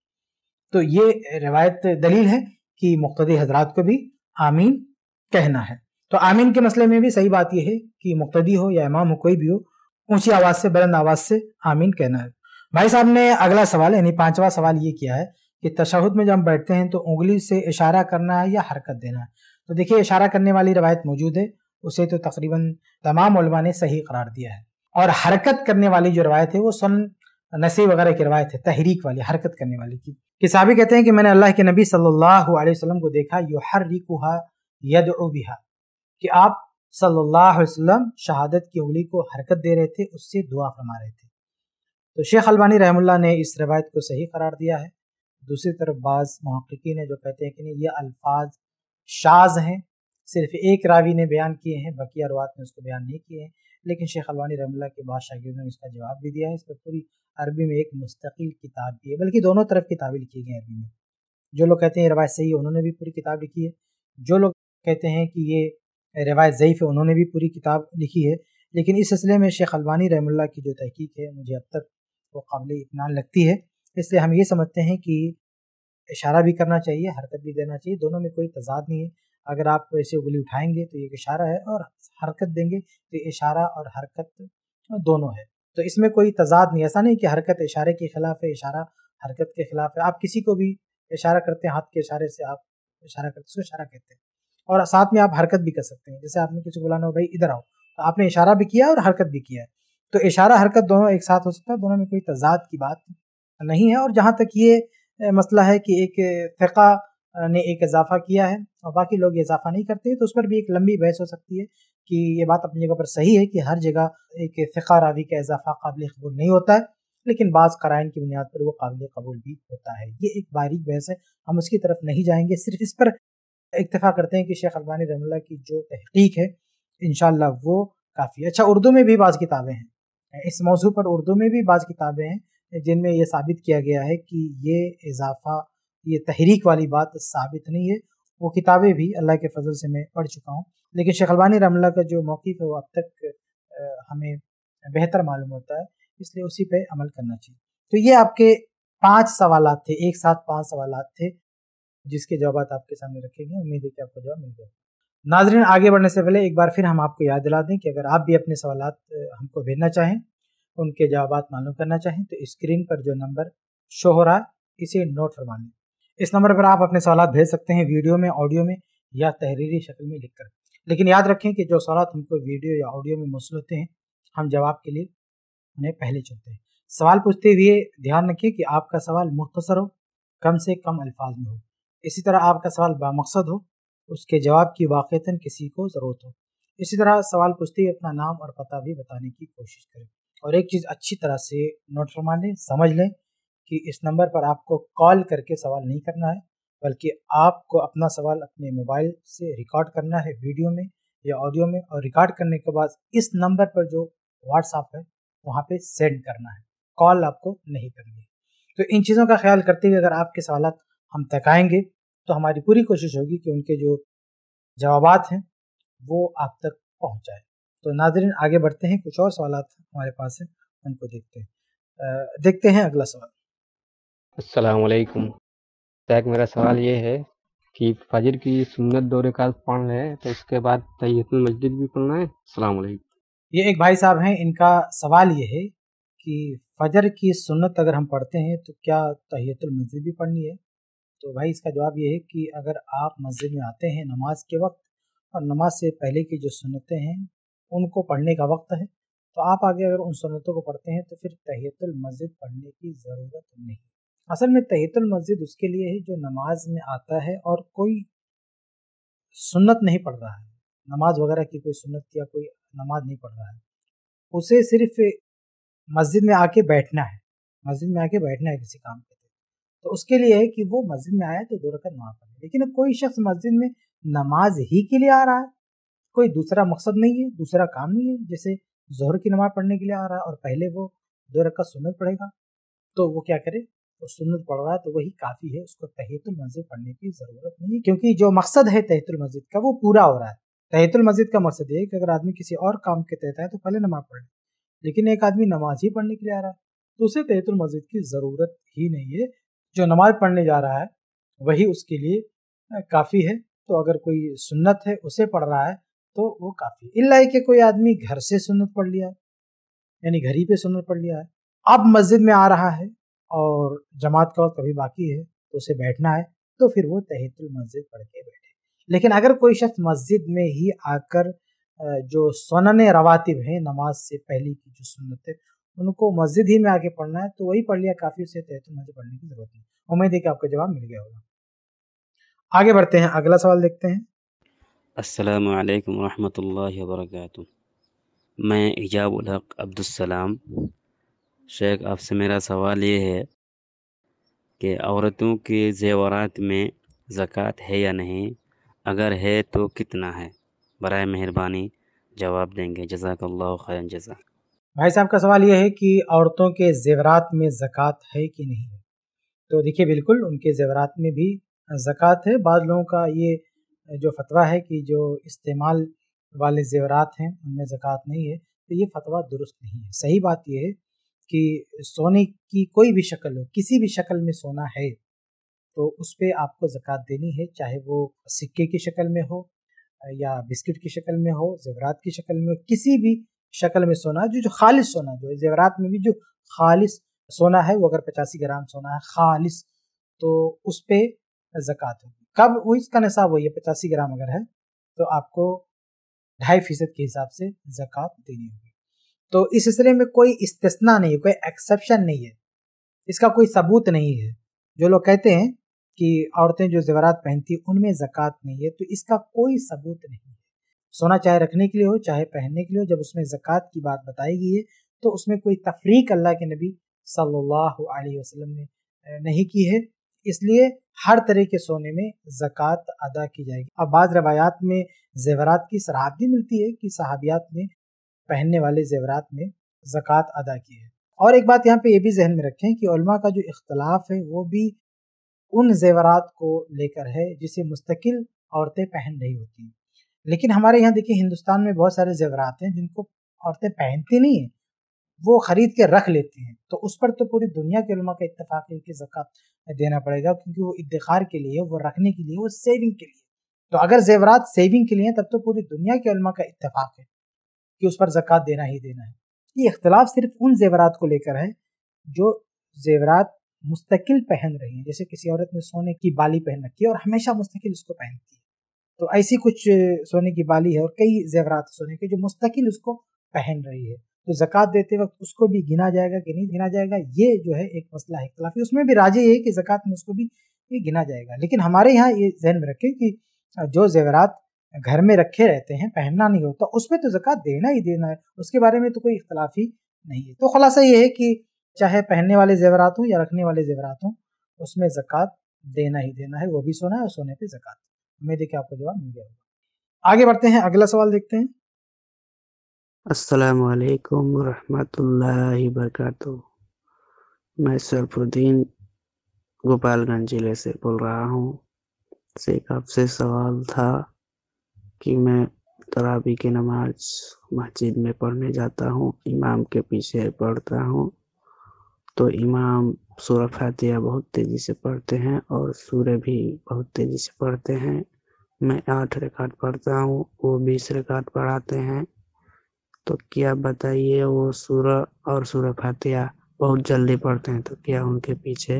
तो ये रवायत दलील है कि मुख्तदी हजरात को भी आमीन कहना है तो आमीन के मसले में भी सही बात यह है कि मुख्तदी हो या इमाम हो कोई भी हो ऊंची आवाज से बुलंद आवाज से आमीन कहना है भाई साहब ने अगला सवाल यानी पांचवा सवाल ये किया है कि तशहद में जब हम बैठते हैं तो उंगली से इशारा करना है या हरकत देना है तो देखिए इशारा करने वाली रवायत मौजूद है उसे तो तकरीबन तमाम ने सही करार दिया है और हरकत करने वाली जो रवायत है वो सन नसी वगैरह की रवायत है तहरीक वाली हरकत करने वाली की कि साहबी कहते हैं कि मैंने अल्लाह के नबी सल्लल्लाहु अलैहि वसल्लम को देखा यो हर रिकुहा यद बिहा कि आप सल्लल्लाहु अलैहि वसल्लम शहादत की उंगली को हरकत दे रहे थे उससे दुआ फरमा रहे थे तो शेख अलबानी रहमुल्ला ने इस रवायत को सही करार दिया है दूसरी तरफ बाज़ महक्कीन है जो कहते हैं कि नहीं ये अल्फाज शाज हैं सिर्फ एक रावी ने बयान किए हैं बाकी अरवात ने उसको बयान नहीं किए हैं लेकिन शेख अलवानी रमल्ला के बाद शागिर्द ने इसका जवाब भी दिया है इस पर पूरी अरबी में एक मुस्तकिल किताब भी है बल्कि दोनों तरफ किताबें लिखी गई अरबी में जो लोग कहते हैं रवायत सही है उन्होंने भी पूरी किताब लिखी है जो लोग कहते हैं कि ये रवायत ज़यीफ़ है उन्होंने भी पूरी किताब लिखी है लेकिन इस सिलसिले में शेख अलवानी रहमुल्ला की जो तहकीक है मुझे अब तक को तो काबिल इतना लगती है इसलिए हम ये समझते हैं कि इशारा भी करना चाहिए हरकत भी देना चाहिए दोनों में कोई तजाद नहीं है अगर आप ऐसे उंगली उठाएंगे तो ये इशारा है और हरकत देंगे तो इशारा और हरकत दोनों है तो इसमें कोई तजाद नहीं ऐसा नहीं कि हरकत इशारे के खिलाफ है इशारा हरकत के खिलाफ है आप किसी को भी इशारा करते हैं हाथ के इशारे से आप इशारा करते हैं इशारा कहते हैं और साथ में आप हरकत भी कर सकते हैं जैसे आपने किसी को बुलाना हो भाई इधर आओ तो आपने इशारा भी किया और हरकत भी किया है तो इशारा हरकत दोनों एक साथ हो सकता है दोनों में कोई तजाद की बात नहीं है और जहाँ तक ये मसला है कि एक फ़िका ने एक इजाफा किया है और बाकी लोग इजाफा नहीं करते तो उस पर भी एक लंबी बहस हो सकती है कि ये बात अपनी जगह पर सही है कि हर जगह एक फ़िका रावी का इजाफा काबिल कबूल नहीं होता है लेकिन बाज़ कराइन की बुनियाद पर वो काबिल कबूल भी होता है ये एक बारीक बहस है हम उसकी तरफ नहीं जाएंगे सिर्फ इस पर इतफ़ा करते हैं कि शेख अलबानी रहमल्ला की जो तहकीक है इन वो काफ़ी अच्छा उर्दू में भी बाज़ किताबें हैं इस मौजू पर उर्दू में भी बाज़ किताबें हैं जिनमें यह साबित किया गया है कि ये इजाफा ये तहरीक वाली बात साबित नहीं है वो किताबें भी अल्लाह के फजल से मैं पढ़ चुका हूँ लेकिन शेखलबानी रमला का जो मौक़ है वो अब तक हमें बेहतर मालूम होता है इसलिए उसी पर अमल करना चाहिए तो ये आपके पाँच सवाल थे एक साथ पाँच सवाल थे जिसके जवाब आपके सामने रखेंगे उम्मीद है कि आपको जवाब मिल जाएगा नाजरीन आगे बढ़ने से पहले एक बार फिर हम आपको याद दिला दें कि अगर आप भी अपने सवाल हमको भेजना चाहें उनके जवाब मालूम करना चाहें तो स्क्रीन पर जो नंबर शो हो रहा है इसे नोट फरमा लें इस नंबर पर आप अपने सवाल भेज सकते हैं वीडियो में ऑडियो में या तहरीरी शक्ल में लिख कर लेकिन याद रखें कि जो सवाल हमको वीडियो या ऑडियो में मौसू होते हैं हम जवाब के लिए उन्हें पहले चुनते हैं सवाल पूछते हुए ध्यान रखें कि आपका सवाल मुख्तसर हो कम से कम अल्फाज में हो इसी तरह आपका सवाल बामकसद हो उसके जवाब की वाक़ता किसी को ज़रूरत हो इसी तरह सवाल पूछते हुए अपना नाम और पता भी बताने की कोशिश करें और एक चीज़ अच्छी तरह से नोट फरमा लें समझ लें कि इस नंबर पर आपको कॉल करके सवाल नहीं करना है बल्कि आपको अपना सवाल अपने मोबाइल से रिकॉर्ड करना है वीडियो में या ऑडियो में और रिकॉर्ड करने के बाद इस नंबर पर जो व्हाट्सअप है वहाँ पे सेंड करना है कॉल आपको नहीं करनी है तो इन चीज़ों का ख्याल करते हुए अगर आपके सवाल हम तकाएंगे तो हमारी पूरी कोशिश होगी कि उनके जो जवाब हैं वो आप तक पहुँच जाए तो नाजरीन आगे बढ़ते हैं कुछ और सवाल हमारे पास हैं उनको देखते हैं देखते हैं अगला सवाल असलकुम तैक मेरा सवाल ये है कि फजर की सुन्नत दौरे का पढ़ रहे हैं तो उसके बाद तैयतुल मस्जिद भी पढ़ना है अस्सलाम ये एक भाई साहब हैं इनका सवाल ये है कि फजर की सुन्नत अगर हम पढ़ते हैं तो क्या तहियतुल मस्जिद भी पढ़नी है तो भाई इसका जवाब ये है कि अगर आप मस्जिद में आते हैं नमाज के वक्त और नमाज से पहले की जो सुनते हैं उनको पढ़ने का वक्त है तो आप आगे अगर उन सुनतों को पढ़ते हैं तो फिर तहतुल मस्जिद पढ़ने की ज़रूरत नहीं असल में तहतुल मस्जिद उसके लिए है जो नमाज में आता है और कोई सुन्नत नहीं पढ़ रहा है नमाज वगैरह की कोई सुन्नत या कोई नमाज नहीं पढ़ रहा है उसे सिर्फ मस्जिद में आके बैठना है मस्जिद में आके बैठना है किसी काम के तो उसके लिए है कि वो मस्जिद में आया तो दो रकत नमाज पढ़े लेकिन अब कोई शख्स मस्जिद में नमाज ही के लिए आ रहा है कोई दूसरा मकसद नहीं है दूसरा काम नहीं है जैसे जहर की नमाज पढ़ने के लिए आ रहा है और पहले वो दो रकत सुनत पढ़ेगा तो वो क्या करे वो सुन्नत पढ़ रहा है तो वही काफ़ी है उसको तहतुल मस्जिद पढ़ने की ज़रूरत नहीं क्योंकि जो मकसद है तहतुल मस्जिद का वो पूरा हो रहा है तहतुल मस्जिद का मकसद ये है कि अगर आदमी किसी और काम के तहत है तो पहले नमाज पढ़ लेकिन एक आदमी नमाज ही पढ़ने के लिए आ रहा है तो उसे तहतुल मस्जिद की ज़रूरत ही नहीं है जो नमाज पढ़ने जा रहा है वही उसके लिए काफ़ी है तो अगर कोई सुन्नत है उसे पढ़ रहा है तो वो काफ़ी इल्ला कि कोई आदमी घर से सुन्नत पढ़ लिया है यानी घर ही पे सुन्नत पढ़ लिया है अब मस्जिद में आ रहा है और जमात का वक्त कभी बाकी है तो उसे बैठना है तो फिर वो तहतुल मस्जिद पढ़ के बैठे लेकिन अगर कोई शख्स मस्जिद में ही आकर जो सोनन रवातिब है नमाज से पहले की जो सुन्नत है उनको मस्जिद ही में आके पढ़ना है तो वही पढ़ लिया काफ़ी उसे तहत मुझे पढ़ने की ज़रूरत नहीं उम्मीद है कि आपको जवाब मिल गया होगा आगे बढ़ते हैं अगला सवाल देखते हैं अस्सलाम वालेकुम रहमतुल्लाहि व बरकातुहू मैं इजाबुल हक अब्दुलसलाम शेख आपसे मेरा सवाल ये है कि औरतों के जेवरात में ज़क़़त है या नहीं अगर है तो कितना है बर मेहरबानी जवाब देंगे जजाकल्ला खैर जजाक भाई साहब का सवाल यह है कि औरतों के जेवरात में ज़क़़त है कि नहीं है तो देखिए बिल्कुल उनके जेवरात में भी ज़क़़त है बाद लोगों का ये जो फतवा है कि जो इस्तेमाल वाले जेवरात हैं उनमें ज़क़़त नहीं है तो ये फतवा दुरुस्त नहीं है सही बात यह है कि सोने की कोई भी शक्ल हो किसी भी शक्ल में सोना है तो उस पर आपको ज़क़़त देनी है चाहे वो सिक्के की शक्ल में हो या बिस्किट की शक्ल में हो जेवरात की शक्ल में हो किसी भी शक्ल में सोना जो जो खालिश सोना जो है जेवरात में भी जो खालिश सोना है वो अगर पचासी ग्राम सोना है खालिश तो उस पर जक़ात होगी कब वो इसका नसाब वही है पचासी ग्राम अगर है तो आपको ढाई फीसद के हिसाब से जक़ात देनी होगी तो इस सिलसिले में कोई इस्तना नहीं है कोई एक्सेप्शन नहीं है इसका कोई सबूत नहीं है जो लोग कहते हैं कि औरतें जो जेवरात पहनती उनमें जक़ात नहीं है तो इसका कोई सबूत नहीं है सोना चाहे रखने के लिए हो चाहे पहनने के लिए हो जब उसमें ज़क़़त की बात बताई गई है तो उसमें कोई तफरीक अल्लाह के नबी सल्लल्लाहु अलैहि वसल्लम ने नहीं की है इसलिए हर तरह के सोने में ज़क़़त अदा की जाएगी अब बाज़ रवायात में जेवरात की सराहत भी मिलती है कि सहाबियात ने पहनने वाले जेवरात में ज़क़़त अदा की है और एक बात यहाँ पे ये भी जहन में रखें कि उलमा का जो इख्तलाफ है वो भी उन जेवरात को लेकर है जिसे मुस्तकिल औरतें पहन रही होती हैं लेकिन हमारे यहाँ देखिए हिंदुस्तान में बहुत सारे जेवरात हैं जिनको औरतें पहनती नहीं हैं वो खरीद के रख लेती हैं तो उस पर तो पूरी दुनिया के उलमा का इतफाक है कि जक़ात देना पड़ेगा क्योंकि वो इदार के लिए वो रखने के लिए वो सेविंग के लिए तो अगर जेवरात सेविंग के लिए तब तो पूरी दुनिया के उलमा का इतफाक है कि उस पर जक़ात देना ही देना है ये इख्तलाफ सिर्फ उन जेवरात को लेकर है जो जेवरात मुस्तकिल पहन रही हैं जैसे किसी औरत ने सोने की बाली पहन रखी है और हमेशा मुस्तकिल उसको पहनती है तो ऐसी कुछ सोने की बाली है और कई जेवरात सोने के जो मुस्तकिल उसको पहन रही है तो जक़ात देते वक्त उसको भी गिना जाएगा कि नहीं गिना जाएगा ये जो है एक मसला है खिलाफ़ी उसमें भी राजे ये है कि जक़ात में उसको भी ये गिना जाएगा लेकिन हमारे यहाँ ये जहन में रखें कि जो जेवरात घर में रखे रहते हैं पहनना नहीं होता उसमें तो जक़ात देना ही देना है उसके बारे में तो कोई इख्तलाफी नहीं है तो खुलासा ये है कि चाहे पहनने वाले जेवरात हों या रखने वाले जेवरात हों उसमें जक़ात देना ही देना है वो भी सोना है और सोने पर जक़ात उम्मीद है आपको जवाब मिल गया होगा आगे बढ़ते हैं अगला सवाल देखते हैं असलकम वरहमतुल्लाहि वरकत मैं सरफुद्दीन गोपालगंज जिले से बोल रहा हूँ एक आपसे सवाल था कि मैं तराबी की नमाज मस्जिद में पढ़ने जाता हूँ इमाम के पीछे पढ़ता हूँ तो इमाम सूरह फातिहा बहुत तेज़ी से पढ़ते हैं और सूर्य भी बहुत तेज़ी से पढ़ते हैं मैं आठ रिकॉर्ड पढ़ता हूँ वो बीस रिकॉर्ड पढ़ाते हैं तो क्या बताइए वो सूरह और सूरह फातिहा बहुत जल्दी पढ़ते हैं तो क्या उनके पीछे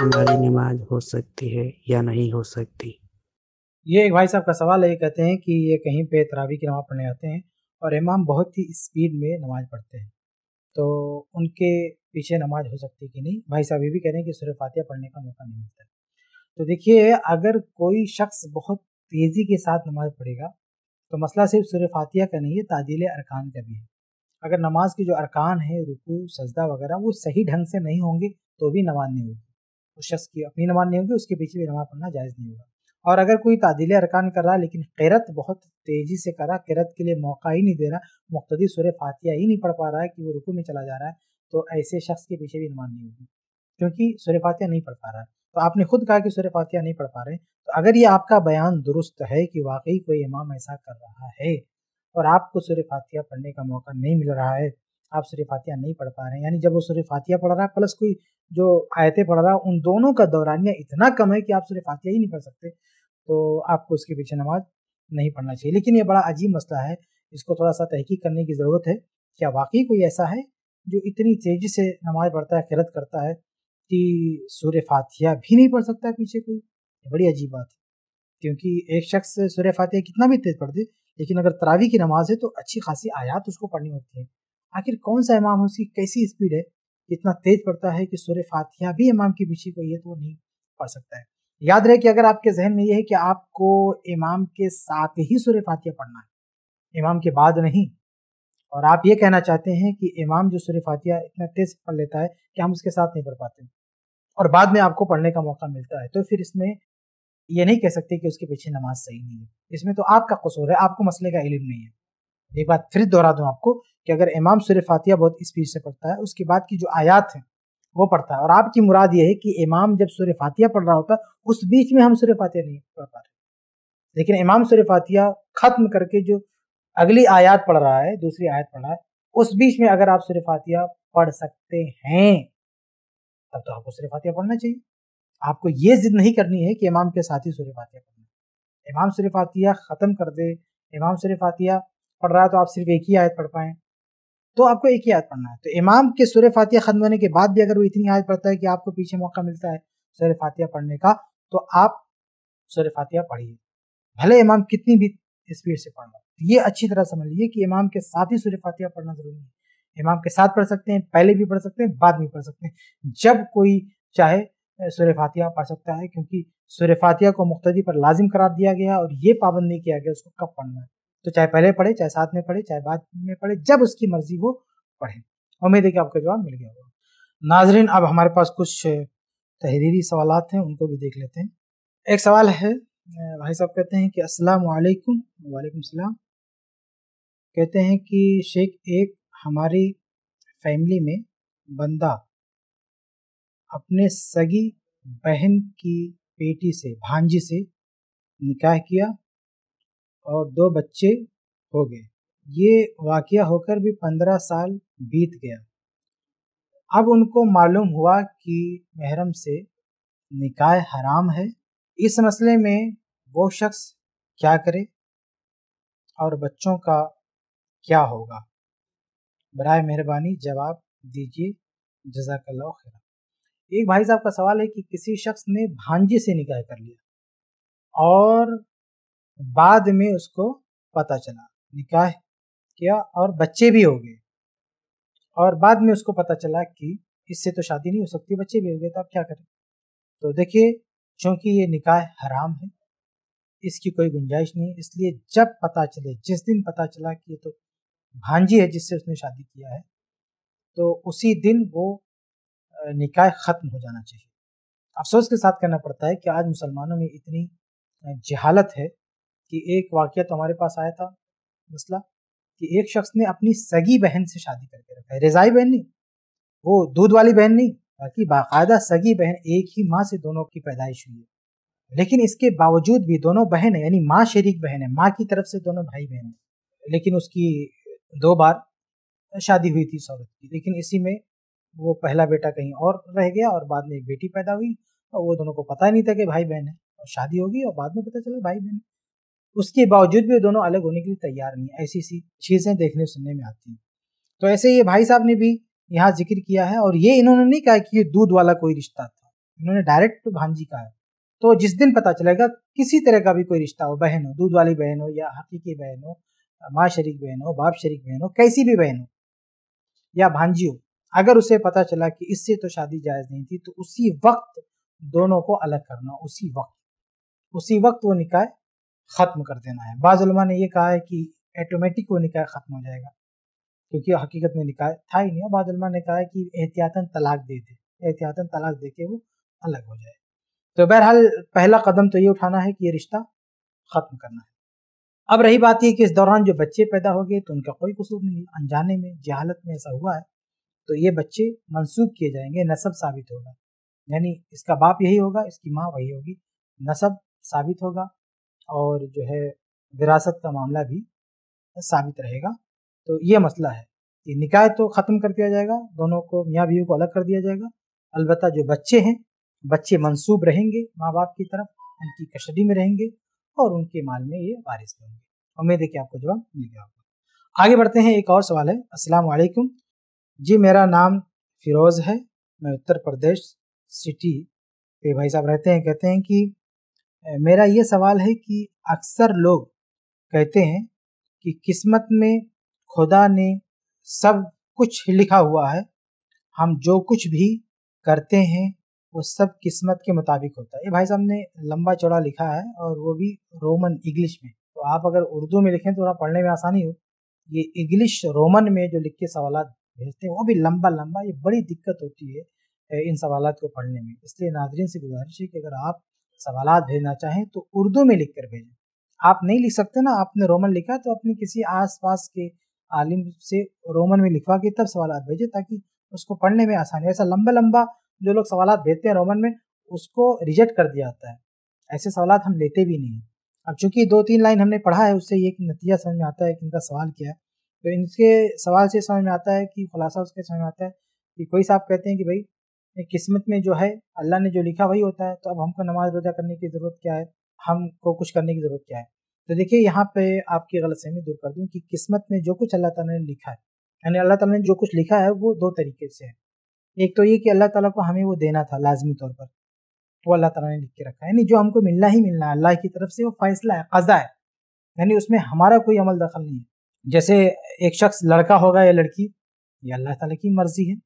हमारी नमाज हो सकती है या नहीं हो सकती ये एक भाई साहब का सवाल है ये कहते हैं कि ये कहीं पे तरावी की नमाज पढ़ने आते हैं और इमाम बहुत ही स्पीड में नमाज पढ़ते हैं तो उनके पीछे नमाज हो सकती कि नहीं भाई साहब ये भी कह रहे हैं कि सूर्य फातिहा पढ़ने का मौका नहीं मिलता तो देखिए अगर कोई शख्स बहुत तेज़ी के साथ नमाज पढ़ेगा तो मसला सिर्फ सूर्य फातिहा का नहीं है तादील अरकान का भी है अगर नमाज के जो अरकान है रुकू सजदा वगैरह वो सही ढंग से नहीं होंगे तो भी नमाज नहीं होगी उस शख्स की अपनी नमाज नहीं होगी उसके पीछे भी नमाज पढ़ना जायज़ नहीं होगा और अगर कोई तादिल अरकान कर रहा लेकिन किरत बहुत तेज़ी से कर रहा किरत के लिए मौका ही नहीं दे रहा मुख्तदी सुर फातिया ही नहीं पढ़ पा रहा है कि वो रुकू में चला जा रहा है तो ऐसे शख्स के पीछे भी नुमान नहीं होगी क्योंकि सुर फातिया नहीं पढ़ पा रहा है तो आपने खुद कहा कि सुर फातिया नहीं पढ़ पा रहे तो अगर ये आपका बयान दुरुस्त है कि वाकई कोई इमाम ऐसा कर रहा है और आपको सुर फातिया पढ़ने का मौका नहीं मिल रहा है आप सुर फातिया नहीं पढ़ पा रहे हैं यानी जब वो सुर फातिया पढ़ रहा है प्लस कोई जो आयतें पढ़ रहा है उन दोनों का दौरानिया इतना कम है कि आप सुर फातिया ही नहीं पढ़ सकते तो आपको उसके पीछे नमाज नहीं पढ़ना चाहिए लेकिन ये बड़ा अजीब मसला है इसको थोड़ा सा तहकीक करने की ज़रूरत है क्या वाकई कोई ऐसा है जो इतनी तेज़ी से नमाज पढ़ता है किरत करता है कि सूर्य फातिहा भी नहीं पढ़ सकता पीछे कोई बड़ी अजीब बात है क्योंकि एक शख्स सूर्य फातिहा कितना भी तेज़ पढ़ दे लेकिन अगर तरावी की नमाज है तो अच्छी खासी आयात उसको पढ़नी होती है आखिर कौन सा इमाम है उसकी कैसी स्पीड है इतना तेज़ पढ़ता है कि सूर्य फातिहा भी इमाम के पीछे कोई है तो वो नहीं पढ़ सकता है याद रहे कि अगर आपके जहन में यह है कि आपको इमाम के साथ ही सुर फातिया पढ़ना है इमाम के बाद नहीं और आप ये कहना चाहते हैं कि इमाम जो सुर फातिया इतना तेज पढ़ लेता है कि हम उसके साथ नहीं पढ़ पाते और बाद में आपको पढ़ने का मौका मिलता है तो फिर इसमें ये नहीं कह सकते कि उसके पीछे नमाज सही नहीं है इसमें तो आपका कसूर है आपको मसले का इलम नहीं है एक बात फिर दोहरा दूँ आपको कि अगर इमाम सुर फातिया बहुत स्पीड से पढ़ता है उसके बाद की जो आयात है वो पढ़ता है और आपकी मुराद ये है कि इमाम जब सूर्य फातिया पढ़ रहा होता है उस बीच में हम सूर्य फातिया नहीं पढ़ पा रहे लेकिन इमाम सूर्य फातिया ख़त्म करके जो अगली आयात पढ़ रहा है दूसरी आयत पढ़ रहा है उस बीच में अगर आप सूर्य फातिया पढ़ सकते हैं तब तो आपको सूर्य फातिया पढ़ना चाहिए आपको ये जिद नहीं करनी है कि इमाम के साथ ही सूर्य फातिया पढ़ना इमाम सूर्य फातिया ख़त्म कर दे इमाम सूर्य फातिया पढ़ रहा है तो आप सिर्फ एक ही आयत पढ़ पाएँ तो आपको एक ही आयत पढ़ना है तो इमाम के सुर फातिया खत्म होने के बाद भी अगर वो इतनी आयत पढ़ता है कि आपको पीछे मौका मिलता है सुर फातिया पढ़ने का तो आप सुर फातिया पढ़िए भले इमाम कितनी भी स्पीड से पढ़ रहा तो ये अच्छी तरह समझ लीजिए कि इमाम के साथ ही सुर फातिया पढ़ना जरूरी है इमाम के साथ पढ़ सकते हैं पहले भी पढ़ सकते हैं बाद में पढ़ सकते हैं जब कोई चाहे सुर फातिया पढ़ सकता है क्योंकि सुर फातिया को मुख्तदी पर लाजिम करार दिया गया और ये पाबंदी किया गया उसको कब पढ़ना है तो चाहे पहले पढ़े चाहे साथ में पढ़े चाहे बाद में पढ़े जब उसकी मर्जी वो पढ़े उम्मीद है कि आपका जवाब मिल गया होगा नाजरीन अब हमारे पास कुछ तहरीरी सवाल हैं उनको भी देख लेते हैं एक सवाल है भाई साहब कहते हैं कि अस्सलाम वालेकुम वालेकुम सलाम कहते हैं कि शेख एक हमारी फैमिली में बंदा अपने सगी बहन की बेटी से भांजी से निकाह किया और दो बच्चे हो गए ये वाक़ होकर भी पंद्रह साल बीत गया अब उनको मालूम हुआ कि महरम से निकाय हराम है इस मसले में वो शख्स क्या करे और बच्चों का क्या होगा बर मेहरबानी जवाब दीजिए जजाकल्ला खैर एक भाई साहब का सवाल है कि किसी शख्स ने भांजी से निकाह कर लिया और बाद में उसको पता चला निकाह किया और बच्चे भी हो गए और बाद में उसको पता चला कि इससे तो शादी नहीं हो सकती बच्चे भी हो गए तो आप क्या करें तो देखिए चूंकि ये निकाह हराम है इसकी कोई गुंजाइश नहीं इसलिए जब पता चले जिस दिन पता चला कि ये तो भांजी है जिससे उसने शादी किया है तो उसी दिन वो निकाय ख़त्म हो जाना चाहिए अफसोस के साथ कहना पड़ता है कि आज मुसलमानों में इतनी जहालत है कि एक वाक्य तो हमारे पास आया था मसला कि एक शख्स ने अपनी सगी बहन से शादी करके रखा है रजाई बहन नहीं वो दूध वाली बहन नहीं बाकी बाकायदा सगी बहन एक ही माँ से दोनों की पैदाइश हुई है लेकिन इसके बावजूद भी दोनों बहन है यानी माँ शरीक बहन है माँ की तरफ से दोनों भाई बहन है लेकिन उसकी दो बार शादी हुई थी सौरभ की लेकिन इसी में वो पहला बेटा कहीं और रह गया और बाद में एक बेटी पैदा हुई और वो दोनों को पता ही नहीं था कि भाई बहन है और शादी होगी और बाद में पता चला भाई बहन उसके बावजूद भी दोनों अलग होने के लिए तैयार नहीं है ऐसी ऐसी चीज़ें देखने सुनने में आती हैं तो ऐसे ये भाई साहब ने भी यहाँ जिक्र किया है और ये इन्होंने नहीं कहा कि ये दूध वाला कोई रिश्ता था इन्होंने डायरेक्ट तो भांजी कहा है तो जिस दिन पता चलेगा किसी तरह का भी कोई रिश्ता हो बहन हो दूध वाली बहन हो या हकीकी बहन हो माँ शरीक बहन हो बाप शरीक बहन हो कैसी भी बहन हो या भांजी हो अगर उसे पता चला कि इससे तो शादी जायज़ नहीं थी तो उसी वक्त दोनों को अलग करना उसी वक्त उसी वक्त वो निकाय ख़त्म कर देना है बाज़ा ने यह कहा है कि ऐटोमेटिक वो निकाय ख़त्म हो जाएगा क्योंकि हकीकत में निकाय था ही नहीं और ने कहा कि एहतियातन तलाक दे दे एहतियातन तलाक दे के वो अलग हो जाए तो बहरहाल पहला कदम तो ये उठाना है कि ये रिश्ता ख़त्म करना है अब रही बात यह कि इस दौरान जो बच्चे पैदा हो गए तो उनका कोई कसूर नहीं अनजाने में जहालत में ऐसा हुआ है तो ये बच्चे मनसूख किए जाएंगे नसब साबित होगा यानी इसका बाप यही होगा इसकी माँ वही होगी नसब साबित होगा और जो है विरासत का मामला भी साबित रहेगा तो ये मसला है कि निकाय तो ख़त्म कर दिया जाएगा दोनों को मियाँ बीवी को अलग कर दिया जाएगा अलबत् जो बच्चे हैं बच्चे मंसूब रहेंगे माँ बाप की तरफ उनकी कस्टडी में रहेंगे और उनके माल में ये वारिस होंगे उम्मीद है कि आपको जवाब मिल गया होगा आगे बढ़ते हैं एक और सवाल है अस्सलाम वालेकुम जी मेरा नाम फिरोज़ है मैं उत्तर प्रदेश सिटी पे भाई साहब रहते हैं कहते हैं कि मेरा ये सवाल है कि अक्सर लोग कहते हैं कि किस्मत में खुदा ने सब कुछ लिखा हुआ है हम जो कुछ भी करते हैं वो सब किस्मत के मुताबिक होता है ये भाई साहब ने लंबा चौड़ा लिखा है और वो भी रोमन इंग्लिश में तो आप अगर उर्दू में लिखें तो थोड़ा पढ़ने में आसानी हो ये इंग्लिश रोमन में जो लिख के सवाल भेजते हैं वो भी लंबा लंबा ये बड़ी दिक्कत होती है इन सवाल को पढ़ने में इसलिए नाजरीन से गुजारिश है कि अगर आप सवाल भेजना चाहें तो उर्दू में लिख कर भेजें आप नहीं लिख सकते ना आपने रोमन लिखा तो अपने किसी आस पास के आलिम से रोमन में लिखवा के तब सवाल भेजें ताकि उसको पढ़ने में आसानी ऐसा लंबा लंबा जो लोग सवाल भेजते हैं रोमन में उसको रिजेक्ट कर दिया जाता है ऐसे सवाल हम लेते भी नहीं हैं अब चूंकि दो तीन लाइन हमने पढ़ा है उससे ये नतीजा समझ में आता है कि इनका सवाल क्या है तो इनके सवाल से समझ में आता है कि खुलासा उसके समझ में आता है कि कोई साहब कहते हैं कि भाई किस्मत में जो है अल्लाह ने जो लिखा वही होता है तो अब हमको नमाज रोजा करने की ज़रूरत क्या है हमको कुछ करने की ज़रूरत क्या है तो देखिए यहाँ पे आपकी गलत फहमी दूर कर दूँ कि किस्मत में जो कुछ अल्लाह ताला ने लिखा है यानी अल्लाह ताला ने जो कुछ लिखा है वो दो तरीके से है एक तो ये कि अल्लाह ताला को हमें वो देना था लाजमी तौर पर वो अल्लाह ताला ने लिख के रखा है यानी जो हमको मिलना ही मिलना है अल्लाह की तरफ से वो फैसला है कज़ा है यानी उसमें हमारा कोई अमल दखल नहीं है जैसे एक शख्स लड़का होगा या लड़की ये अल्लाह ताला की मर्जी है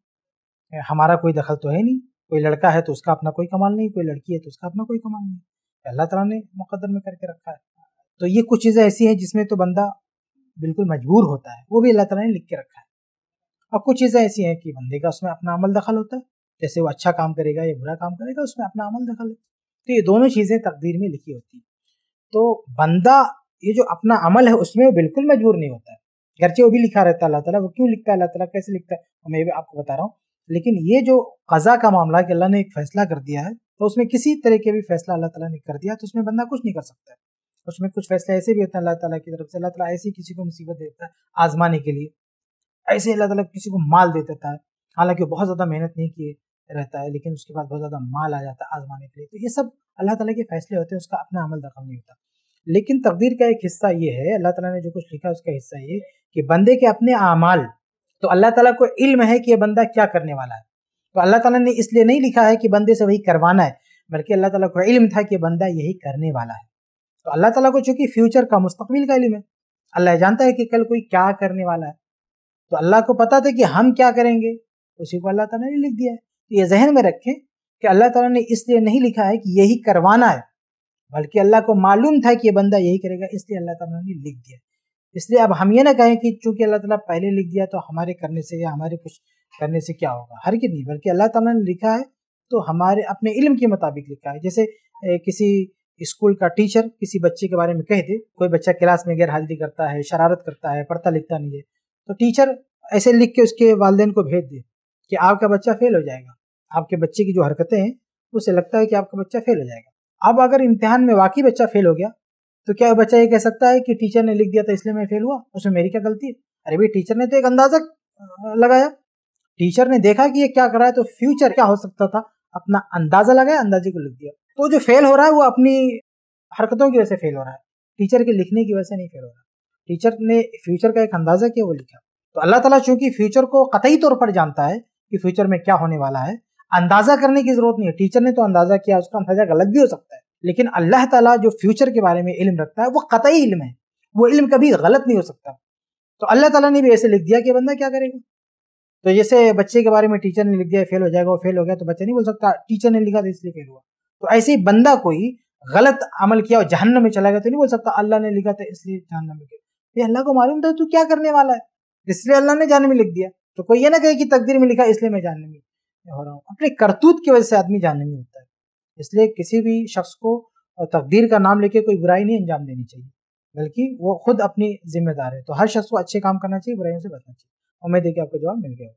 हमारा कोई दखल तो है नहीं कोई लड़का है तो उसका अपना कोई कमाल नहीं कोई लड़की है तो उसका अपना कोई कमाल नहीं अल्लाह तला ने मुकदर में करके रखा है तो ये कुछ चीज़ें ऐसी हैं जिसमें तो बंदा बिल्कुल मजबूर होता है वो भी अल्लाह तला ने लिख के रखा है और कुछ चीज़ें ऐसी हैं कि बंदे का उसमें अपना अमल दखल होता है जैसे वो अच्छा काम करेगा या बुरा काम करेगा उसमें अपना अमल दखल है तो ये दोनों चीज़ें तकदीर में लिखी होती हैं तो बंदा ये जो अपना अमल है उसमें वो बिल्कुल मजबूर नहीं होता है घर वो भी लिखा रहता है अल्लाह ताला वो क्यों लिखता है अल्लाह ताला कैसे लिखता है मैं भी आपको बता रहा हूँ लेकिन ये जो कज़ा का मामला कि अल्लाह ने एक फैसला कर दिया है तो उसमें किसी तरह के भी फैसला अल्लाह ताला ने कर दिया तो उसमें बंदा कुछ नहीं कर सकता है उसमें कुछ फैसले ऐसे भी होते हैं अल्लाह ताला की तरफ से अल्लाह ताला ऐसी किसी को मुसीबत देता है आजमाने के लिए ऐसे अल्लाह ताला किसी को माल दे देता है हालांकि बहुत ज़्यादा मेहनत नहीं किए रहता है लेकिन उसके बाद बहुत ज़्यादा माल आ जाता है आजमाने के लिए तो ये सब अल्लाह ताला के फैसले होते हैं उसका अपना अमल दखल नहीं होता लेकिन तकदीर का एक हिस्सा ये है अल्लाह ताला ने जो कुछ लिखा उसका हिस्सा ये कि बंदे के अपने अमाल तो अल्लाह ताला को इल्म है कि ये बंदा क्या करने वाला है तो अल्लाह ताला ने इसलिए नहीं लिखा है कि बंदे से वही करवाना है बल्कि अल्लाह ताला को इल्म था कि बंदा यही करने वाला है तो अल्लाह ताला को चूंकि फ्यूचर का मुस्तबिल का इल्म है अल्लाह जानता है कि कल कोई क्या करने वाला है तो अल्लाह को पता था कि हम क्या करेंगे उसी को अल्लाह तला ने लिख दिया है तो ये जहन में रखें कि अल्लाह तला ने इसलिए नहीं लिखा है कि यही करवाना है बल्कि अल्लाह को मालूम था कि ये बंदा यही करेगा इसलिए अल्लाह तला ने लिख दिया इसलिए अब हम ये ना कहें कि चूंकि अल्लाह ताला पहले लिख दिया तो हमारे करने से या हमारे कुछ करने से क्या होगा हर नहीं बल्कि अल्लाह ताला ने लिखा है तो हमारे अपने इल्म के मुताबिक लिखा है जैसे किसी स्कूल का टीचर किसी बच्चे के बारे में कह दे कोई बच्चा क्लास में गैर हाजिरी करता है शरारत करता है पढ़ता लिखता नहीं है तो टीचर ऐसे लिख के उसके वालदेन को भेज दे कि आपका बच्चा फेल हो जाएगा आपके बच्चे की जो हरकतें हैं उसे लगता है कि आपका बच्चा फेल हो जाएगा अब अगर इम्तिहान में वाकई बच्चा फेल हो गया तो क्या बच्चा ये कह सकता है कि टीचर ने लिख दिया था तो इसलिए मैं फेल हुआ उसमें मेरी क्या गलती है अरे भाई टीचर ने तो एक अंदाजा लगाया टीचर ने देखा कि ये क्या करा है तो फ्यूचर क्या हो सकता था अपना अंदाजा लगाया अंदाजे को लिख दिया तो जो फेल हो रहा है वो अपनी हरकतों की वजह से फेल हो रहा है टीचर के लिखने की वजह से नहीं फेल हो रहा टीचर ने फ्यूचर का एक अंदाजा किया वो लिखा तो अल्लाह ताला चूंकि फ्यूचर को कतई तौर पर जानता है कि फ्यूचर में क्या होने वाला है अंदाजा करने की जरूरत नहीं है टीचर ने तो अंदाजा किया उसका अंदाजा गलत भी हो सकता है लेकिन अल्लाह ताला जो फ्यूचर के बारे में इल्म रखता है वो कतई इल्म है वो इल्म कभी गलत नहीं हो सकता तो अल्लाह ताला ने भी ऐसे लिख दिया कि बंदा क्या करेगा तो जैसे बच्चे के बारे में टीचर ने लिख दिया फेल हो जाएगा वो फेल हो गया तो बच्चा नहीं बोल सकता टीचर ने लिखा था तो इसलिए फेल हुआ तो ऐसे ही बंदा कोई गलत अमल किया और जहन्न में चला गया तो नहीं बोल सकता अल्लाह ने लिखा था तो इसलिए जहन्न में गया ये अल्लाह को मालूम था तू क्या करने वाला है इसलिए अल्लाह ने जाने में लिख दिया तो कोई ये ना कहे कि तकदीर में लिखा इसलिए मैं जानने में हो रहा हूँ अपने करतूत की वजह से आदमी जानने में होता है इसलिए किसी भी शख्स को तकदीर का नाम लेके कोई बुराई नहीं अंजाम देनी चाहिए बल्कि वो खुद अपनी जिम्मेदार है तो हर शख्स को अच्छे काम करना चाहिए बुराइयों से बचना चाहिए उम्मीद है कि आपको जवाब मिल गया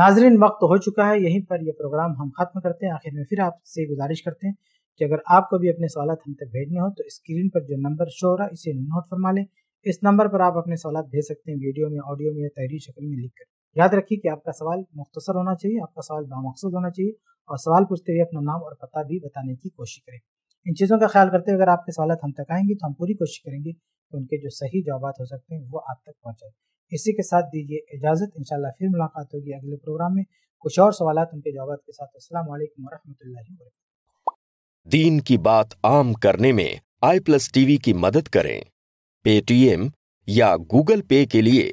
नाजरीन वक्त हो चुका है यहीं पर यह प्रोग्राम हम खत्म करते हैं आखिर में फिर आपसे गुजारिश करते हैं कि अगर आपको भी अपने सवाल हम तक भेजने हो तो स्क्रीन पर जो नंबर शो हो रहा है इसे नोट फरमा लें इस नंबर पर आप अपने सवाल भेज सकते हैं वीडियो में ऑडियो में या तहरीर शक्ल में लिख कर याद रखिए कि आपका सवाल मुख्तसर होना चाहिए आपका सवाल बामकसूद होना चाहिए और सवाल पूछते हुए अपना नाम और पता भी बताने की कोशिश करें इन चीज़ों का ख्याल करते हुए अगर आपके सवाल हम तक आएंगे तो हम पूरी कोशिश करेंगे कि उनके जो सही जवाब हो सकते हैं वो आप तक पहुँचाए इसी के साथ दीजिए इजाज़त इन फिर मुलाकात होगी अगले प्रोग्राम में कुछ और सवाल उनके जवाब के साथ असल वरहमल दीन की बात आम करने में आई प्लस टीवी की मदद करें पेटीएम या गूगल पे के लिए